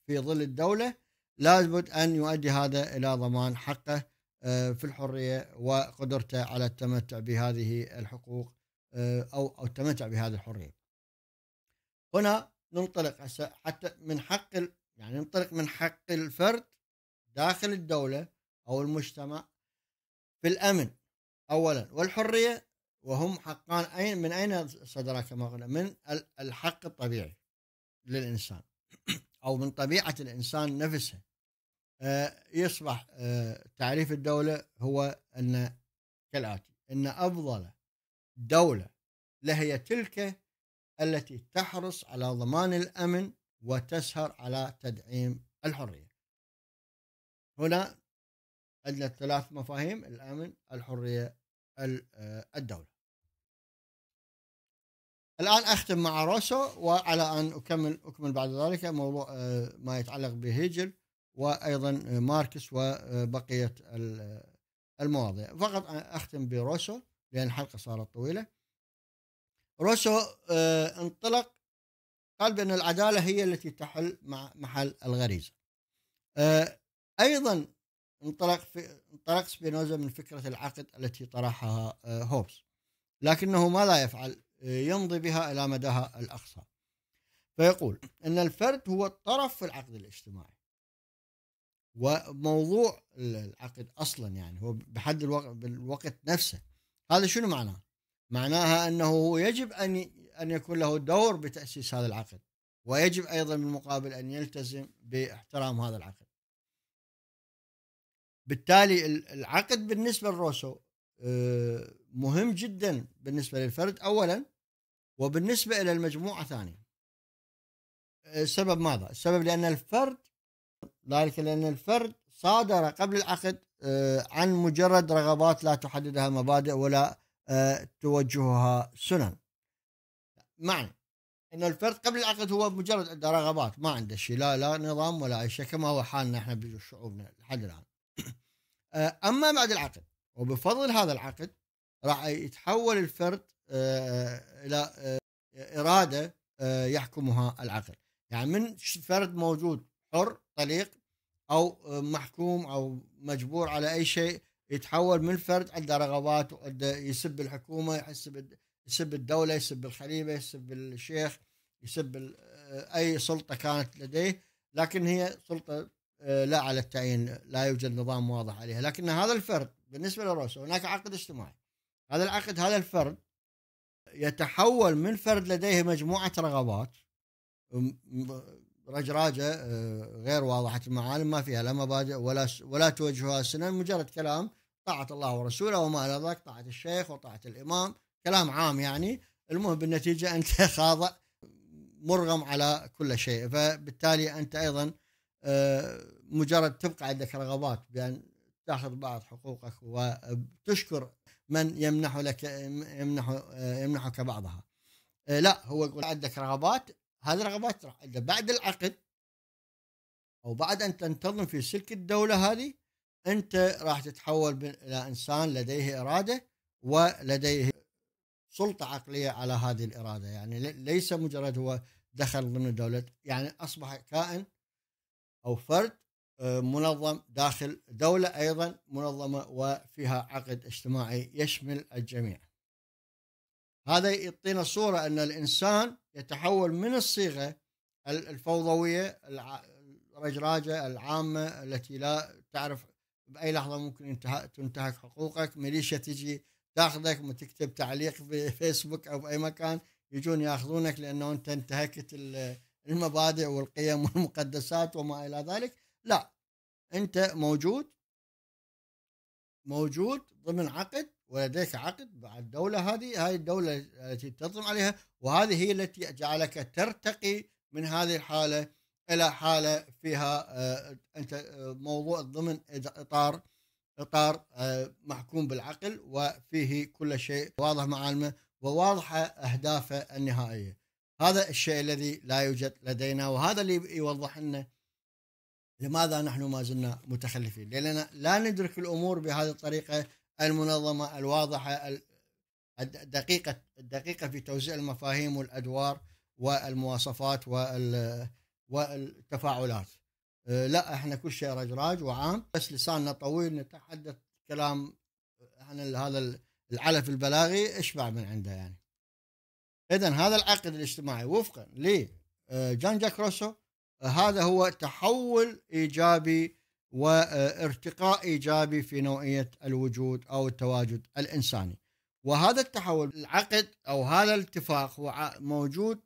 في ظل الدوله لابد ان يؤدي هذا الى ضمان حقه في الحريه وقدرته على التمتع بهذه الحقوق او او التمتع بهذه الحريه. هنا ننطلق حتى من حق يعني ننطلق من حق الفرد داخل الدولة أو المجتمع في الأمن أولا والحرية وهم حقان أين من أين صدر كما قلنا من الحق الطبيعي للإنسان <clears throat> أو من طبيعة الإنسان نفسها آه، يصبح آه، تعريف الدولة هو أن كالآتي أن أفضل دولة لهي تلك التي تحرص على ضمان الأمن وتسهر على تدعيم الحرية هنا عندنا ثلاث مفاهيم الأمن الحرية آه، الدولة الآن أختم مع روسو وعلى أن أكمل أكمل بعد ذلك موضوع آه، ما يتعلق بهيجل وأيضا آه، ماركس وبقية المواضيع فقط أختم بروسو لأن الحلقة صارت طويلة روسو انطلق قال بأن العدالة هي التي تحل مع محل الغريزة ايضا انطلق في انطلق سبينوزا من فكره العقد التي طرحها آه، هوبز لكنه ماذا يفعل؟ آه، يمضي بها الى مداها الاقصى فيقول ان الفرد هو الطرف في العقد الاجتماعي وموضوع العقد اصلا يعني هو بحد الوقت بالوقت نفسه هذا شنو معناه؟ معناها انه يجب ان ان يكون له دور بتاسيس هذا العقد ويجب ايضا بالمقابل ان يلتزم باحترام هذا العقد بالتالي العقد بالنسبه لروسو آه، مهم جدا بالنسبه للفرد اولا وبالنسبه الى المجموعه ثانيا السبب آه، ماذا؟ السبب لان الفرد ذلك لان الفرد صادر قبل العقد آه، عن مجرد رغبات لا تحددها مبادئ ولا توجهها سنن. معنى ان الفرد قبل العقد هو مجرد عنده رغبات ما عنده شيء لا لا نظام ولا اي شيء كما هو حالنا احنا بشعوبنا لحد الان. <coughs> آه، اما بعد العقد وبفضل هذا العقد راح يتحول الفرد آه، الى آه، اراده يحكمها العقل يعني من فرد موجود حر طليق او محكوم او مجبور على اي شيء يتحول من فرد عنده رغبات وعنده يسب الحكومه يحس يسب الدوله يسب الخليفه يسب الشيخ يسب اي سلطه كانت لديه لكن هي سلطه آه، لا على التعيين لا يوجد نظام واضح عليها لكن هذا الفرد بالنسبه لروسيا هناك عقد اجتماعي هذا العقد هذا الفرد يتحول من فرد لديه مجموعه رغبات رجراجه آه، غير واضحه المعالم ما فيها لا مبادئ ولا ولا توجهها السنن مجرد كلام طاعه الله ورسوله وما الى ذلك طاعه الشيخ وطاعه الامام كلام عام يعني المهم بالنتيجه انت <laughs> خاضع مرغم على كل شيء فبالتالي انت ايضا مجرد تبقى عندك رغبات بان تاخذ بعض حقوقك وتشكر من يمنح لك يمنح يمنحك بعضها لا هو يقول عندك رغبات هذه الرغبات راح بعد العقد او بعد ان تنتظم في سلك الدوله هذه انت راح تتحول الى انسان لديه اراده ولديه سلطه عقليه على هذه الاراده يعني ليس مجرد هو دخل ضمن الدوله يعني اصبح كائن او فرد آه، منظم داخل دوله ايضا منظمه وفيها عقد اجتماعي يشمل الجميع. هذا يعطينا صوره ان الانسان يتحول من الصيغه الفوضويه الرجراجه العامه التي لا تعرف باي لحظه ممكن تنتهك حقوقك، ميليشيا تجي تاخذك وتكتب تعليق في فيسبوك <laughs> او باي مكان يجون ياخذونك لانه انت انتهكت ال المبادئ والقيم والمقدسات وما الى ذلك لا انت موجود موجود ضمن عقد ولديك عقد مع الدولة هذه هاي الدولة التي تنظم عليها وهذه هي التي جعلك ترتقي من هذه الحالة إلى حالة فيها آه، أنت آه، موضوع ضمن إطار إطار آه، محكوم بالعقل وفيه كل شيء واضح معالمه وواضحة أهدافه النهائية هذا الشيء الذي لا يوجد لدينا وهذا اللي يوضح لنا لماذا نحن ما زلنا متخلفين لأننا لا ندرك الأمور بهذه الطريقة المنظمة الواضحة الدقيقة الدقيقة في توزيع المفاهيم والأدوار والمواصفات والتفاعلات لا احنا كل شيء رجراج وعام بس لساننا طويل نتحدث كلام عن هذا العلف البلاغي اشبع من عنده يعني اذا هذا العقد الاجتماعي وفقا لجان آه، جاك روسو آه، هذا هو تحول ايجابي وارتقاء آه، ايجابي في نوعيه الوجود او التواجد الانساني. وهذا التحول العقد او هذا الاتفاق هو موجود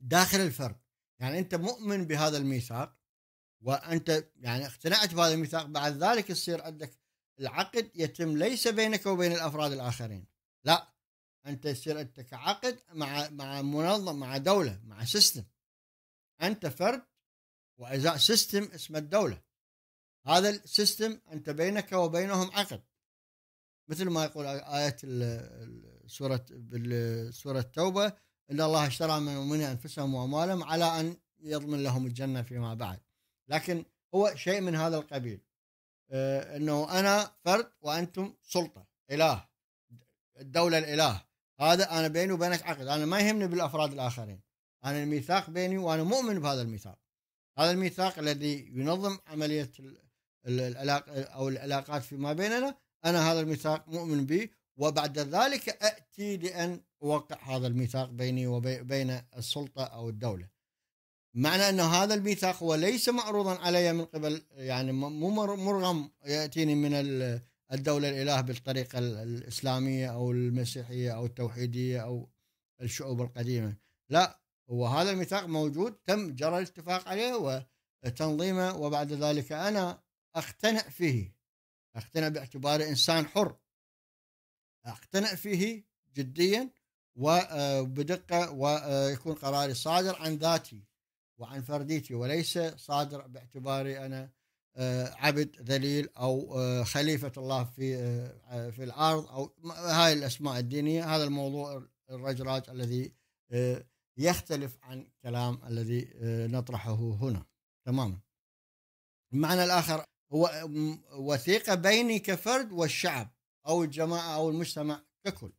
داخل الفرد، يعني انت مؤمن بهذا الميثاق وانت يعني اقتنعت بهذا الميثاق بعد ذلك يصير عندك العقد يتم ليس بينك وبين الافراد الاخرين، لا انت يصير انت كعقد مع مع منظمه مع دوله مع سيستم انت فرد وازاء سيستم اسمه الدوله هذا السيستم انت بينك وبينهم عقد مثل ما يقول آية سورة سورة التوبة إن الله اشترى من المؤمنين أنفسهم وأموالهم على أن يضمن لهم الجنة فيما بعد لكن هو شيء من هذا القبيل آه، أنه أنا فرد وأنتم سلطة إله الدولة الإله هذا انا بيني وبينك عقد انا ما يهمني بالافراد الاخرين انا الميثاق بيني وانا مؤمن بهذا الميثاق هذا الميثاق الذي ينظم عمليه العلاقه او العلاقات فيما بيننا انا هذا الميثاق مؤمن به وبعد ذلك اتي لان اوقع هذا الميثاق بيني وبين السلطه او الدوله. معنى ان هذا الميثاق هو ليس معروضا علي من قبل يعني مو مرغم ياتيني من الدولة الإله بالطريقة الإسلامية أو المسيحية أو التوحيدية أو الشعوب القديمة لا هو هذا الميثاق موجود تم جرى الاتفاق عليه وتنظيمه وبعد ذلك أنا أقتنع فيه أقتنع باعتباري إنسان حر أقتنع فيه جديا وبدقة آه، ويكون آه، قراري صادر عن ذاتي وعن فرديتي وليس صادر باعتباري أنا آه، عبد ذليل او آه، خليفه الله في آه، في الارض او هاي الاسماء الدينيه هذا الموضوع الرجراج الذي يختلف عن كلام الذي نطرحه هنا تماما المعنى الاخر هو وثيقه بيني كفرد والشعب او الجماعه او المجتمع ككل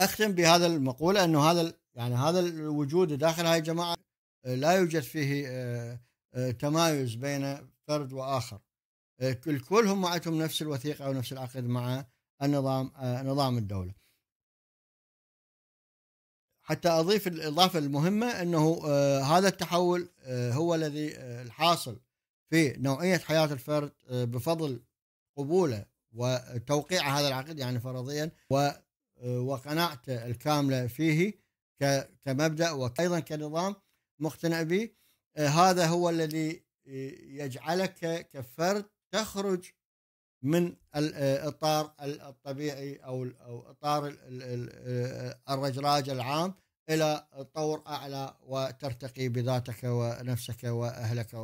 اختم بهذا المقوله انه هذا يعني هذا الوجود داخل هاي الجماعه لا يوجد فيه تمايز بين فرد واخر آه، الكل هم معتهم نفس الوثيقه او نفس العقد مع النظام آه، نظام الدوله. حتى اضيف الاضافه المهمه انه آه، هذا التحول هو الذي الحاصل في نوعيه حياه الفرد بفضل قبوله وتوقيع هذا العقد يعني فرضيا وقناعته الكامله فيه كمبدا وايضا كنظام مقتنع به هذا هو الذي يجعلك كفرد تخرج من الاطار آه، الطبيعي او اطار آه، الرجراج العام الى طور اعلى وترتقي بذاتك ونفسك واهلك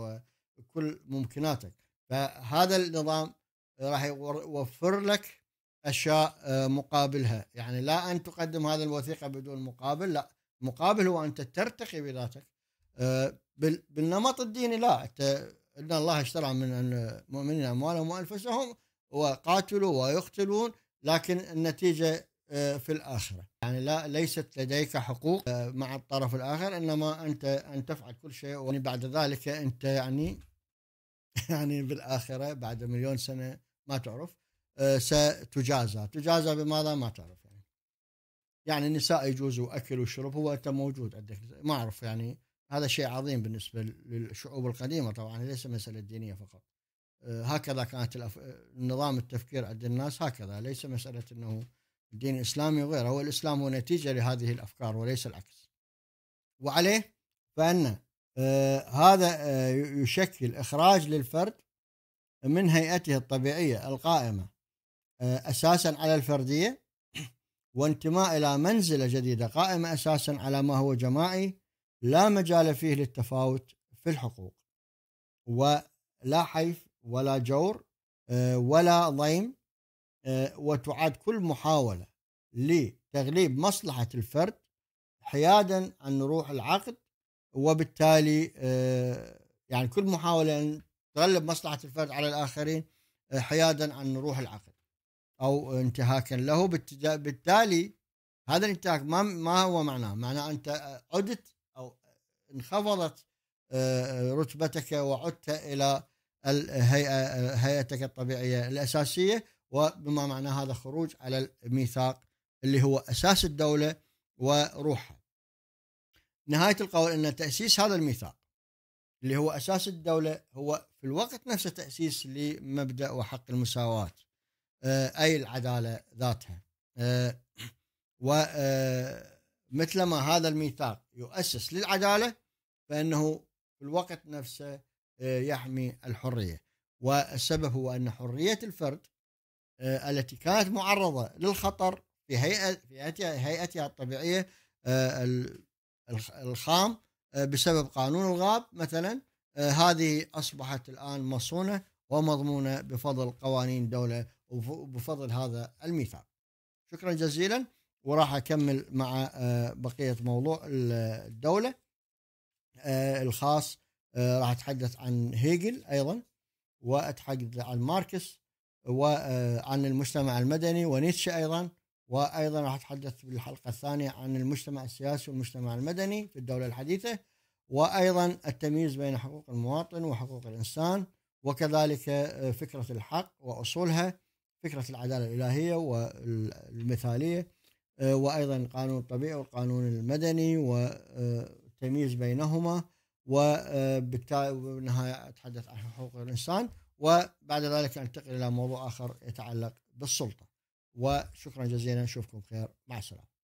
وكل ممكناتك فهذا النظام راح يوفر لك اشياء آه، مقابلها يعني لا ان تقدم هذه الوثيقه بدون مقابل لا مقابل هو ان ترتقي بذاتك آه، بالنمط الديني لا ان الله اشترى من المؤمنين اموالهم وانفسهم وقاتلوا ويقتلون لكن النتيجه آه، في الاخره يعني لا ليست لديك حقوق آه، مع الطرف الاخر انما انت ان تفعل كل شيء بعد ذلك انت يعني <laughs> يعني بالاخره بعد مليون سنه ما تعرف ستجازى تجازى بماذا ما تعرف يعني يعني النساء يجوز واكل وشرب هو انت موجود عندك ما اعرف يعني هذا شيء عظيم بالنسبة للشعوب القديمة طبعا ليس مسألة دينية فقط آه، هكذا كانت الأف... نظام التفكير عند الناس هكذا ليس مسألة أنه الدين الإسلامي وغيره هو الإسلام هو نتيجة لهذه الأفكار وليس العكس وعليه فأن آه، هذا آه، يشكل إخراج للفرد من هيئته الطبيعية القائمة أساسا على الفردية وانتماء إلى منزلة جديدة قائمة أساسا على ما هو جماعي لا مجال فيه للتفاوت في الحقوق ولا حيف ولا جور آه، ولا ضيم آه، وتعاد كل محاولة لتغليب مصلحة الفرد حيادا عن روح العقد وبالتالي آه، يعني كل محاولة أن تغلب مصلحة الفرد على الآخرين حيادا عن روح العقد أو انتهاكا له بالتالي هذا الانتهاك ما ما هو معناه معناه أنت عدت انخفضت آه، آه، رتبتك وعدت الى الهيئه آه، هيئتك الطبيعيه الاساسيه وبما معنى هذا خروج على الميثاق اللي هو اساس الدوله وروحها. نهايه القول ان تاسيس هذا الميثاق اللي هو اساس الدوله هو في الوقت نفسه تاسيس لمبدا وحق المساواه اي العداله ذاتها. و مثلما هذا الميثاق يؤسس للعدالة فإنه في الوقت نفسه آه، يحمي الحرية والسبب هو أن حرية الفرد آه، التي كانت معرضة للخطر في هيئة في هيئتها الطبيعية آه، الخام بسبب قانون الغاب مثلا هذه أصبحت الآن مصونة ومضمونة بفضل قوانين دولة وبفضل هذا الميثاق شكرا جزيلا وراح اكمل مع آه، بقيه موضوع الدوله آه، الخاص آه، راح اتحدث عن هيجل ايضا واتحدث عن ماركس وعن المجتمع المدني ونيتشه ايضا وايضا راح اتحدث في الحلقه الثانيه عن المجتمع السياسي والمجتمع المدني في الدوله الحديثه وايضا التمييز بين حقوق المواطن وحقوق الانسان وكذلك فكره الحق واصولها فكره العداله الالهيه والمثاليه آه، وأيضا القانون الطبيعي والقانون المدني وتمييز آه، بينهما وبالتالي آه، وبالنهاية أتحدث عن حقوق الإنسان وبعد ذلك أنتقل إلى موضوع آخر يتعلق بالسلطة وشكرا جزيلا نشوفكم خير مع السلامة